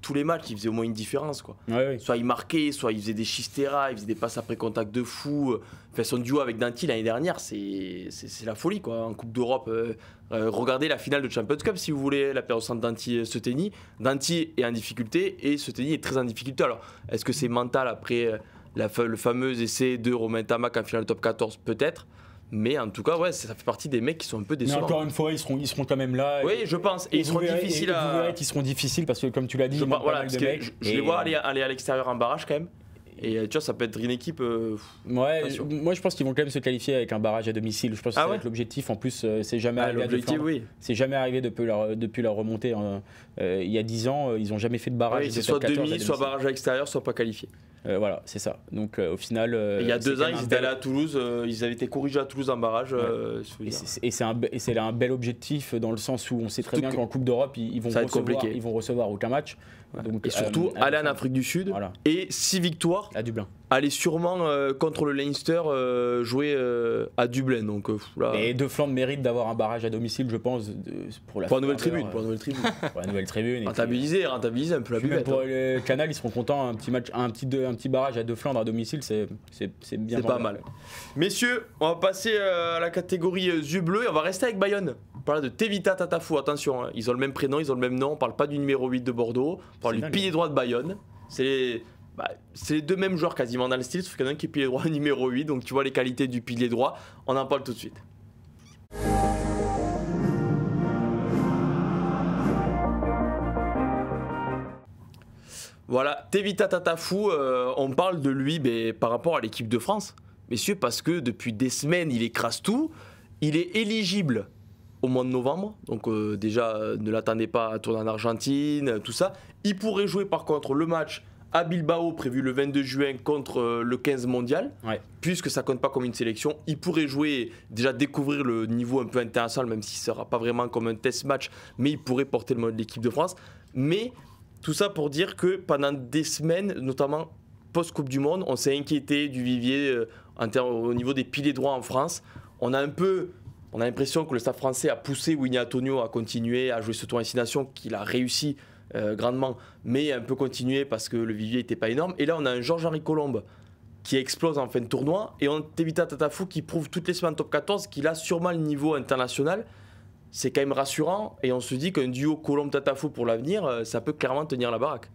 A: tous les matchs il faisait au moins une différence quoi. Soit il marquait, soit il faisait des chistera, il faisait des passes après contact de fou. Enfin son duo avec Danti l'année dernière c'est la folie quoi en Coupe d'Europe euh, regardez la finale de Champions Cup si vous voulez, la période d'Antti Danti tenit Danti est en difficulté et Seteni est très en difficulté. Alors, est-ce que c'est mental après euh, la, le fameux essai de Romain Tamac en finale top 14 Peut-être. Mais en tout cas, ouais, ça fait partie des mecs qui sont un peu décevants. Mais encore
C: une fois, ils seront, ils seront quand même là. Oui, je pense. Et, ils seront difficiles ils seront difficiles parce que, comme tu l'as dit, je, je, les vois euh, aller,
A: aller à l'extérieur en barrage quand même. Et euh, tu vois, ça peut être une équipe. Euh, ouais,
C: moi je pense qu'ils vont quand même se qualifier avec un barrage à domicile. Je pense que ah va ouais l'objectif. En plus, euh, c'est jamais, bah, arrivé hein. jamais arrivé depuis leur, depuis leur remontée. Hein. il y a 10 ans, ils n'ont jamais fait de barrage. c'est soit demi, soit barrage à l'extérieur, soit pas qualifié. voilà, c'est ça. Donc au final. il y a deux ans, ils étaient
A: allés à Toulouse, ils avaient été corrigés à Toulouse en barrage. et c'est un,
C: un, bel objectif dans le sens où on sait très bien qu'en Coupe d'Europe, ils, ils vont recevoir aucun match et euh, surtout,
A: aller en Afrique du Sud et
C: 6 victoires à Dublin
A: aller sûrement euh, contre le Leinster euh, jouer euh, à Dublin. Donc, Et De Flandre mérite d'avoir un barrage à domicile, je pense, pour la nouvelle tribune. Pour la nouvelle tribune. pour la Rentabiliser, rentabiliser un peu la pub Pour hein.
C: le Canal, ils seront contents. Un petit, match, un petit, barrage à De Flandre à domicile, c'est bien. C'est pas mal.
A: Messieurs, on va passer à la catégorie Zubleu Bleu et on va rester avec Bayonne. On parle de Tevita Tatafou. Attention, hein. ils ont le même prénom, ils ont le même nom. On parle pas du numéro 8 de Bordeaux. On parle du pilier droit de Bayonne. C'est bah, c'est les deux mêmes joueurs quasiment dans le style, sauf qu'il y en a un qui est pilier droit numéro 8, donc tu vois les qualités du pilier droit, on en parle tout de suite. Voilà, Tevita Tatafou, euh, on parle de lui mais, par rapport à l'équipe de France, messieurs, parce que depuis des semaines, il écrase tout, il est éligible au mois de novembre, donc euh, déjà euh, ne l'attendez pas à tourner en Argentine, tout ça. Il pourrait jouer par contre le match à Bilbao, prévu le 22 juin contre euh, le 15 mondial, puisque ça compte pas comme une sélection. Il pourrait jouer, déjà découvrir le niveau un peu intéressant même si ce sera pas vraiment comme un test match, mais il pourrait porter le mode de l'équipe de France. Mais tout ça pour dire que pendant des semaines, notamment post-Coupe du Monde, on s'est inquiété du vivier euh, au niveau des piliers droits en France. On a un peu on a l'impression que le staff français a poussé Winnie Antonio à continuer à jouer ce tour Nations, qu'il a réussi euh, grandement, mais un peu continué parce que le vivier n'était pas énorme. Et là, on a un Georges-Henri Colombe qui explose en fin de tournoi et on a Tevita Tatafou qui prouve toutes les semaines top 14 qu'il a sûrement le niveau international. C'est quand même rassurant et on se dit qu'un duo Colombe-Tatafou pour l'avenir, euh, ça peut clairement tenir la baraque.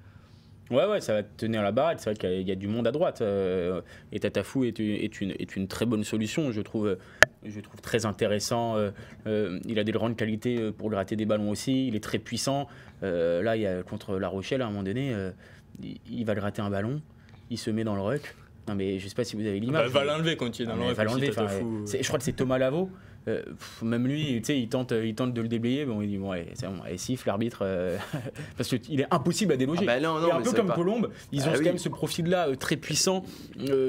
C: Ouais, ouais, ça va tenir la barre. C'est vrai qu'il y a du monde à droite. Euh, et Tatafou est, est, une, est une très bonne solution, je trouve. Euh, je trouve très intéressant. Euh, il a des grandes qualités pour gratter des ballons aussi. Il est très puissant. là, il y a, contre La Rochelle, à un moment donné, il, va gratter un ballon. Il se met dans le ruck. Non, mais je sais pas si vous avez bah, l'image. Il va l'enlever quand il est dans le ruck. Va l'enlever. Je crois que c'est Thomas Lavaux. Euh, même lui, tu sais, il tente, euh, il tente de le déblayer. Bon, il dit bon, siffle l'arbitre, euh, parce qu'il est impossible à déloger. Ah bah un peu comme Colombe, ils ah ont quand même ce profil-là très puissant,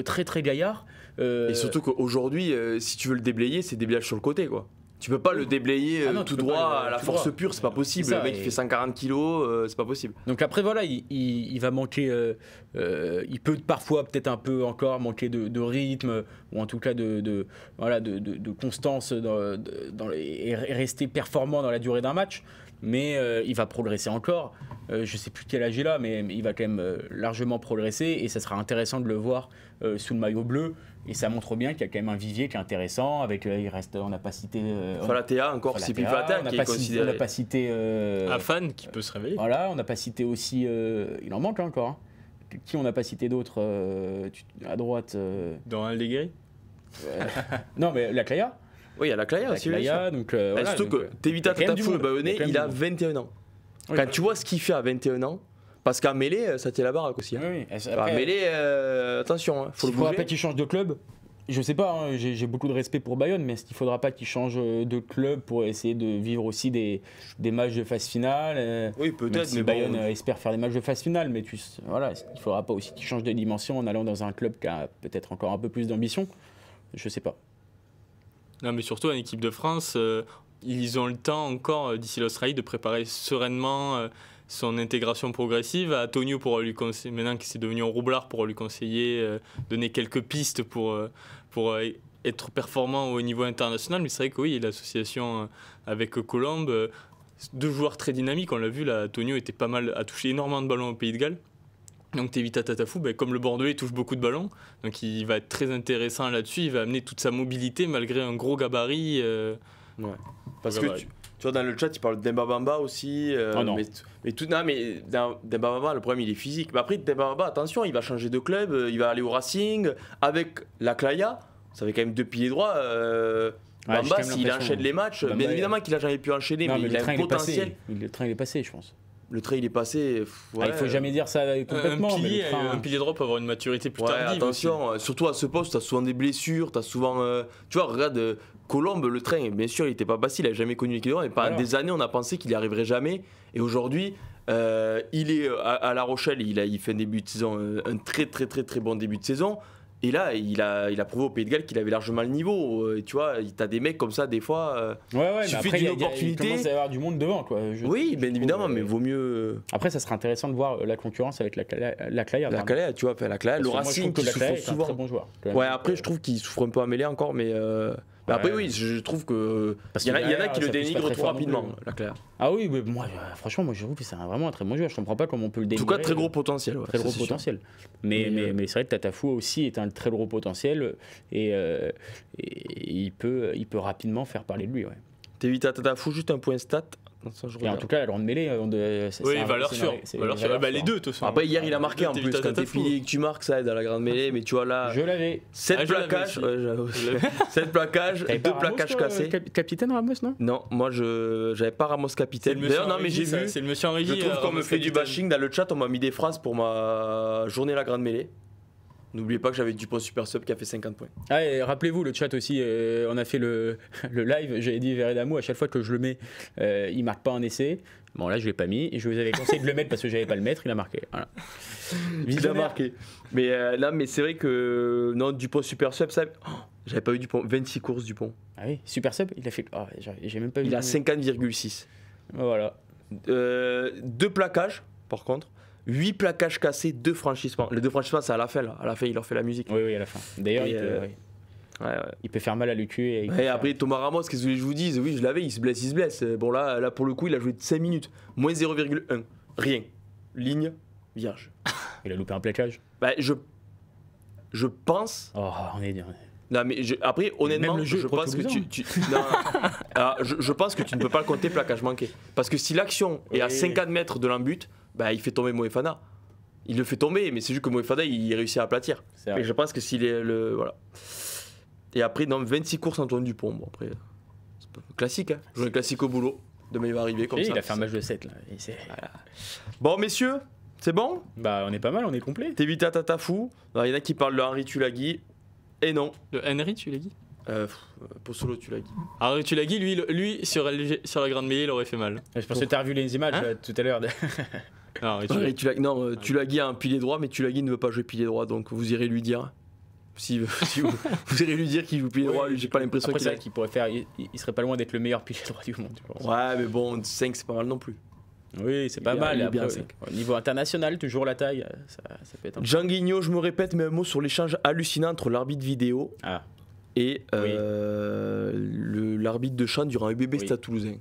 C: très très gaillard. Et surtout
A: qu'aujourd'hui, si tu veux le déblayer, c'est déblayage sur le côté, quoi. Tu peux pas le déblayer ah euh, tout droit à la force pure, c'est pas possible. le mec il fait 140 kilos, euh, c'est pas possible.
C: Donc après voilà, il, va manquer, euh, il peut parfois peut-être un peu encore manquer de, rythme ou en tout cas de, voilà de, constance dans, les, et rester performant dans la durée d'un match. Mais il va progresser encore. je sais plus quel âge il a, mais il va quand même largement progresser et ça sera intéressant de le voir sous le maillot bleu. Et ça montre bien qu'il y a quand même un vivier qui est intéressant. Avec, euh, il reste, on n'a pas cité. Euh, Falatea encore, Falatea qui est considéré. on n'a pas cité. Euh, Afan
B: qui peut se réveiller. Voilà,
C: on n'a pas cité aussi. Euh, il en manque encore. Hein. Qui on n'a pas cité d'autres euh, à droite Dans Allegri Non, mais la Claya. Oui,
A: il y a la Claya aussi. La Claya, donc. surtout que Tevita Tatafou, le il a 21 ans. Quand tu vois ce qu'il fait à 21 ans. Parce qu'à mêlée, euh, ça tient la baraque aussi. à hein. euh, euh, attention, il hein, faut Pas qu'il
C: change de club. Je sais pas, hein, j'ai beaucoup de respect pour Bayonne, mais est-ce qu'il faudra pas qu'il change de club pour essayer de vivre aussi des, des matchs de phase finale Oui, peut-être. mais Bayonne espère faire des matchs de phase finale, mais tu, voilà, il faudra pas aussi qu'il change de dimension en allant dans un club qui a peut-être encore un peu plus d'ambition. Je sais pas.
B: Non, mais surtout en équipe de France, ils ont le temps encore d'ici l'Australie de préparer sereinement son intégration progressive. À Tonio pour lui conseiller, maintenant qu'il s'est devenu un roublard, pour lui conseiller, euh, donner quelques pistes pour, euh, pour euh, être performant au niveau international. Mais c'est vrai que oui, l'association avec Colombe, deux joueurs très dynamiques, on l'a vu, là, Tonio était pas mal, a touché énormément de ballons au Pays de Galles. Donc Tevita Tatafou, ben, comme le Bordelais, il touche beaucoup de ballons. Donc il va être très intéressant là-dessus. Il va amener toute sa mobilité malgré un gros gabarit. Ouais. Parce que bah, tu vois, dans le chat, il parle Demba Bamba aussi. oh non. Mais, tout, non, mais Demba Bamba, le problème, il est physique.
A: Mais après, Demba Bamba, attention, il va changer de club, euh, il va aller au Racing. Avec la Claya, ça fait quand même deux piliers droits. Euh, Bamba, s'il enchaîne les matchs, bien évidemment qu'il a jamais pu enchaîner, mais, il a un potentiel. Le train, il est passé, je pense le train, il est passé. Il ne ah, il faut jamais dire ça complètement. Un pilier, droit peut avoir une maturité plus tardive. Attention, surtout à ce poste, tu as souvent des blessures, tu as souvent. tu vois, regarde, Colombe, le train, bien sûr, il n'était pas facile, il n'avait jamais connu l'équilibre, et pendant des années, on a pensé qu'il n'y arriverait jamais. Et aujourd'hui, euh, il est euh, à, La Rochelle, il, a, il fait un début de saison, euh, un très très très très bon début de saison. Et là, il a, il a prouvé au Pays de Galles qu'il avait largement le niveau. Et tu vois, t'as des mecs comme ça, des fois. Ouais, ouais, il suffit d'une opportunité. Il à
C: avoir du monde devant, quoi. oui, bien évidemment, mais vaut mieux. Après, ça sera intéressant de voir la concurrence avec la, Claire. La Claire, tu vois, la Claire, le Racing, qui souvent. Très ouais, après, je trouve qu'il souffre un peu à mêler encore, mais. Bah oui,
A: je trouve que.
C: Parce qu'il y, en a, qui le dénigrent trop rapidement, la Claire. Ah oui, mais moi, franchement, moi trouve que c'est vraiment un très bon joueur. Je comprends pas comment on peut le dénigrer. En tout cas, très gros potentiel. très gros potentiel. Mais, mais, mais, euh, c'est vrai que Tatafou aussi est un très gros potentiel euh, euh, et, il, peut, il peut rapidement faire parler de lui. Ouais. T'évites à Tatafou,
A: juste un point stat
C: en tout cas, la grande mêlée, on euh, de, euh, oui, valeur sûre. Valeur bah, les deux, de toute façon. Après, hier, il a marqué en plus. Quand t'es fini
A: hein. que tu marques, ça aide à la grande mêlée. Mais tu vois là. Je l'avais. 7 ah, plaquages. 7 plaquages, 2 plaquages euh, cassés. Capitaine Ramos, non Non, moi, je j'avais pas Ramos capitaine. D'ailleurs, non, mais j'ai vu. C'est le monsieur Henri. Je trouve qu'on me fait du bashing dans le chat. On m'a mis des phrases pour ma journée la grande mêlée. N'oubliez pas que j'avais du super sub qui a fait 50 points.
C: Ah, et rappelez-vous, le chat aussi, euh, on a fait le, live, j'avais dit Vérédamou, à chaque fois que je le mets, il euh, il marque pas en essai. Bon, là, je ne l'ai pas mis. je vous avais conseillé de le mettre parce que je j'avais pas le mettre, il a marqué.
A: il a marqué. Mais euh, là, mais c'est vrai que. Non, Dupont Super Sub, ça. Oh,
C: j'avais pas eu Dupont. 26 courses, Dupont. Ah oui, Super Sub, il a fait. Oh, j'ai même pas Il a
A: 50,6. Voilà. deux plaquages, par contre. 8 plaquages cassés, 2 franchissements. Les deux franchissements, c'est à la fin, À la fin, il leur fait la musique. Oui, oui, à la fin. D'ailleurs, il, euh,
C: il, peut faire mal à l'UQ. Et, et après,
A: Thomas Ramos, qu'est-ce que je vous dis Oui, je l'avais, il se blesse, il se blesse. Euh, bon, là, là, pour le coup, il a joué 5 minutes. Moins 0,1. Rien. Ligne vierge. il a loupé un plaquage bah, je... je pense. Oh, on est. On Non, mais après, honnêtement, je, pense que tu, ah, je, pense que tu ne peux pas le compter plaquage manqué. Parce que si l'action est à 50 mètres de but bah, il fait tomber Moefana. Il le fait tomber, mais c'est juste que Moefana, il réussit à aplatir. Et je pense que s'il est le. Voilà. Et après, dans 26 courses, Antoine Dupont. Bon, après, classique, hein. Jouer classique au boulot. Demain, il va arriver comme ça. Il a fait un match de 7, là. Et voilà. Bon, messieurs, c'est bon Bah, on est pas mal, on est complet. T'es à Tatafou.
B: Il y en a qui parlent de Henri Tulagi. Et non. De Henri
C: Tulagi euh, euh Possolo Tulagi.
B: Henri Tulagi, lui, lui sur, sur la Grande Mêlée, il aurait fait mal. Je pense que t'as revu les images hein euh,
C: tout à l'heure.
B: Ah, non, euh, ah, tu... l'as un
A: pilier droit, mais tu l'as Tulagi ne veut pas jouer pilier droit, donc vous irez lui dire. Si, vous, irez lui dire qu'il joue pilier droit, j'ai pas l'impression qu'il
C: pourrait faire. Il, serait pas loin d'être le meilleur pilier droit du monde. Ouais, mais bon, 5 c'est pas mal non plus. Oui, c'est pas mal. au niveau international, toujours la taille, euh,
A: ça, Guignot, je me répète, mais un mot sur l'échange hallucinant entre l'arbitre vidéo ah. et euh, l'arbitre de chant durant UBB oui. Stade Toulousain.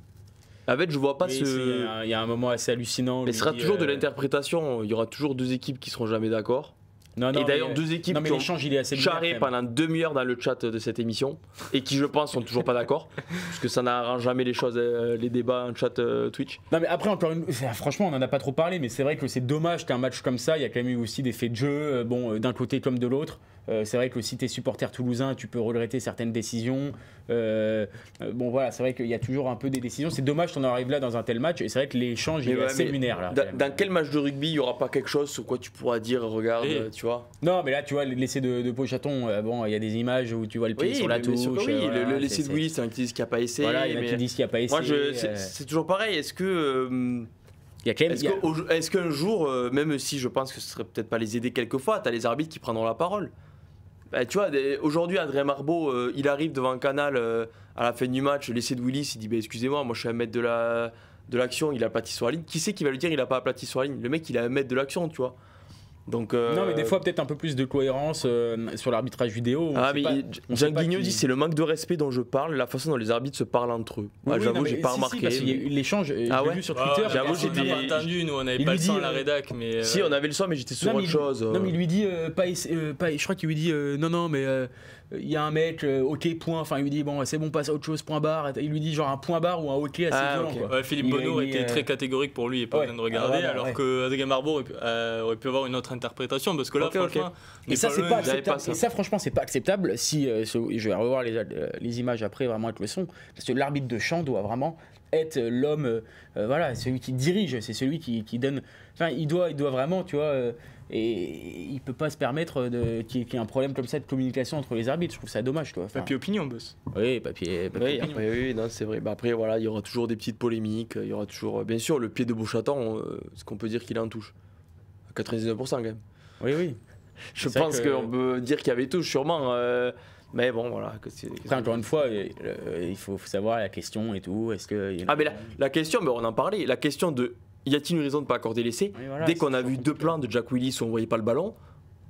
A: En fait, je vois pas ce. Il y, a un moment assez hallucinant. Mais ce sera toujours de euh, l'interprétation. Il y aura toujours deux équipes qui seront jamais d'accord et d'ailleurs, deux euh, équipes qui ont il est assez charré pendant demi-heure dans le chat de cette émission et qui, je pense, sont toujours pas d'accord parce que ça n'arrange jamais les choses, euh, les débats en
C: chat euh, Twitch. Non, mais après, encore une... franchement, on en a pas trop parlé, mais c'est vrai que c'est dommage qu'un match comme ça, il y a quand même eu aussi des faits de jeu, bon, d'un côté comme de l'autre. c'est vrai que si tu es supporter toulousain, tu peux regretter certaines décisions. bon, voilà, c'est vrai qu'il y a toujours un peu des décisions. C'est dommage qu'on arrive là dans un tel match. Et c'est vrai que l'échange il est assez lunaire. Là,
A: dans, quel match de rugby il y aura pas quelque chose sur quoi tu pourras dire, regarde, eh,
C: non, mais là, tu vois, l'essai de, de Pochaton, euh, bon, il y a des images où tu vois le pied sur la touche. oui, euh, le, le de Willis, c'est un qui dit qu'il pas essayé. Voilà, il qui qu'il n'a pas essayé. Moi, euh. c'est
A: toujours pareil. Est-ce que. Est-ce qu'un jour, même si je pense que ce serait peut-être pas les aider quelquefois, as les arbitres qui prendront la parole bah, Tu vois, aujourd'hui, André Marbeau, il arrive devant canal à la fin du match, l'essai de Willis, il dit bah, Excusez-moi, moi je suis à mettre de la de l'action, il a aplati sur la ligne. Qui c'est qui va lui dire il a pas aplati sur la ligne Le mec, il a à mettre de l'action, tu vois. Non, mais des euh, fois,
C: peut-être un peu plus de cohérence euh, sur l'arbitrage vidéo. Ah, mais Jean
A: Guignot c'est le manque de respect dont je parle, la façon dont les arbitres se parlent entre eux. Ah, j'avoue euh, ah, J'avoue, j'ai pas remarqué. Si,
C: L'échange, ah ouais vu sur Twitter. Ah, J'avoue, j'étais pas entendu, nous, on avait pas le son à la rédac. Si, on avait le son, mais j'étais sur autre chose. Non, mais il lui dit, pas... je crois qu'il lui dit, non, non, mais euh, il y a un mec, euh, ok, point, enfin il lui dit bon, c'est bon, passe à autre chose, point barre. Il lui dit genre un point barre ou un ok assez ah, violent. Philippe Bonneau était euh, très
B: catégorique pour lui et pas besoin de regarder, ah, alors que Adrien aurait pu, avoir une autre interprétation parce que là, okay, franchement, okay. ça, pas pas et ça,
C: franchement, c'est pas acceptable. Si je vais revoir les, images après vraiment avec le son, parce que l'arbitre de champ doit vraiment être l'homme, voilà, celui qui dirige, c'est celui qui, qui donne. Enfin, il doit, il doit vraiment, tu vois. Et il peut pas se permettre qu'il y, ait un problème comme ça de communication entre les arbitres. Je trouve ça dommage. Quoi. papier opinion, boss. Oui, papier, oui, opinion.
A: oui, c'est vrai. Bah, après, voilà, il y aura toujours des petites polémiques. Il y aura toujours. Bien sûr, le pied de est euh, ce qu'on peut dire qu'il en touche. À 99% quand même. Oui, oui. Je pense qu'on peut dire qu'il y avait touche, sûrement. Euh, mais bon, voilà.
C: Que encore une fois, euh, il faut, savoir la question et tout. Est-ce que. Ah, mais la, la,
A: question, mais on en parlait, la question de y a-t-il une raison de ne pas accorder l'essai Dès qu'on a vu deux plans de Jack Willis où on ne voyait pas le ballon,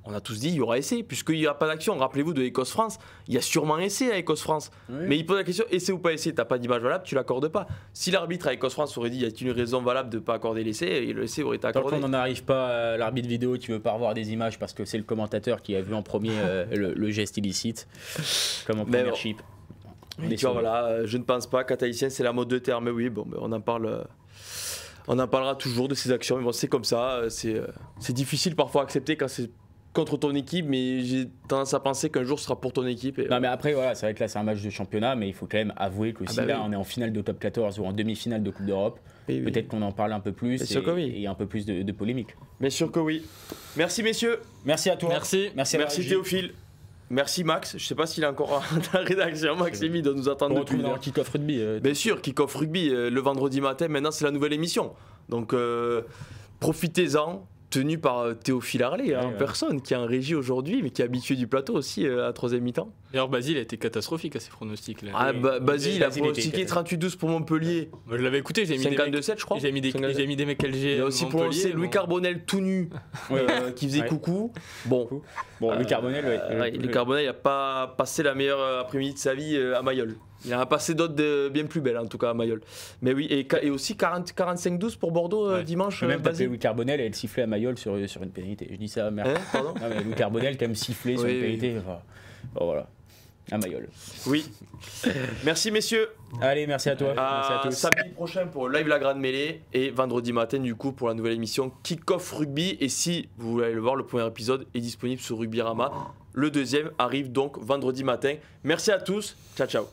A: on a tous dit il y aura essai, puisqu'il n'y a pas d'action. Rappelez-vous de Écosse-France, il y a sûrement essai à Écosse-France. Mais il pose la question essai ou pas essai Tu T'as pas d'image valable, tu l'accordes pas. Si l'arbitre à Écosse-France aurait dit y a t il une raison valable de ne pas accorder l'essai, l'essai aurait été accordé. Tant qu'on n'en
C: arrive pas à euh, l'arbitre vidéo qui veut pas revoir des images parce que c'est le commentateur qui a vu en premier euh, le, geste illicite, comme en
A: mais voilà, euh, je ne pense pas qu'Ataïtien c'est la mode de terme. Mais oui, bon, mais on en parle on en parlera toujours de ses actions, mais bon, c'est comme ça. Euh, euh, c'est, difficile parfois à accepter quand c'est contre ton équipe, mais j'ai tendance à penser qu'un jour ce sera pour ton équipe. non, mais après,
C: voilà, c'est vrai que là, c'est un match de championnat, mais il faut quand même avouer que ah si bah là, on est en finale de top 14 ou en demi-finale de Coupe d'Europe, peut-être qu'on en parle un peu plus et, et, un peu plus de, polémique. Bien sûr que oui.
A: Merci, messieurs. Merci à toi. Merci. Merci, à Merci Théophile. Merci Max. Je ne sais pas s'il est encore à la rédaction. Maxime, doit nous attendre. On retrouve dans Kickoff Rugby. Euh, Bien sûr, Kickoff Rugby euh, le vendredi matin. Maintenant, c'est la nouvelle émission. Donc, euh, profitez-en tenu par euh, Théophile Harley, hein, personne qui a un régie aujourd'hui, mais qui est habitué du plateau aussi à euh, à troisième mi-temps.
B: D'ailleurs, Basile a été catastrophique à ses pronostics. Là. Ah, bah, Basile, a pronostiqué
A: 38-12 pour Montpellier.
B: je l'avais écouté, j'ai mis 52-7, je crois. J'ai mis, des, mecs LG. Il a aussi prononcé Louis
A: Carbonel tout nu, euh, qui faisait coucou. Bon, Louis Carbonel, Louis Carbonel, il n'a pas passé la meilleure après-midi de sa vie à Mayol. Il en a passé d'autres bien plus belles, en tout cas, à Mayol. Mais oui, et, et
C: aussi 45-12 pour Bordeaux euh, dimanche. même euh, Louis Carbonel et elle sifflait à Mayol sur, sur une pénalité. Je dis ça, merde. Hein, Louis Carbonel, quand même sur une pénalité. voilà à Mayol. Oui. merci messieurs. Allez, merci à toi. merci tous. Samedi
A: prochain pour Live La Grande Mêlée et vendredi matin du coup pour la nouvelle émission Kick-Off Rugby. Et si vous voulez le voir, le premier épisode est disponible sur Rugby Le deuxième arrive donc vendredi matin. Merci à tous. Ciao, ciao.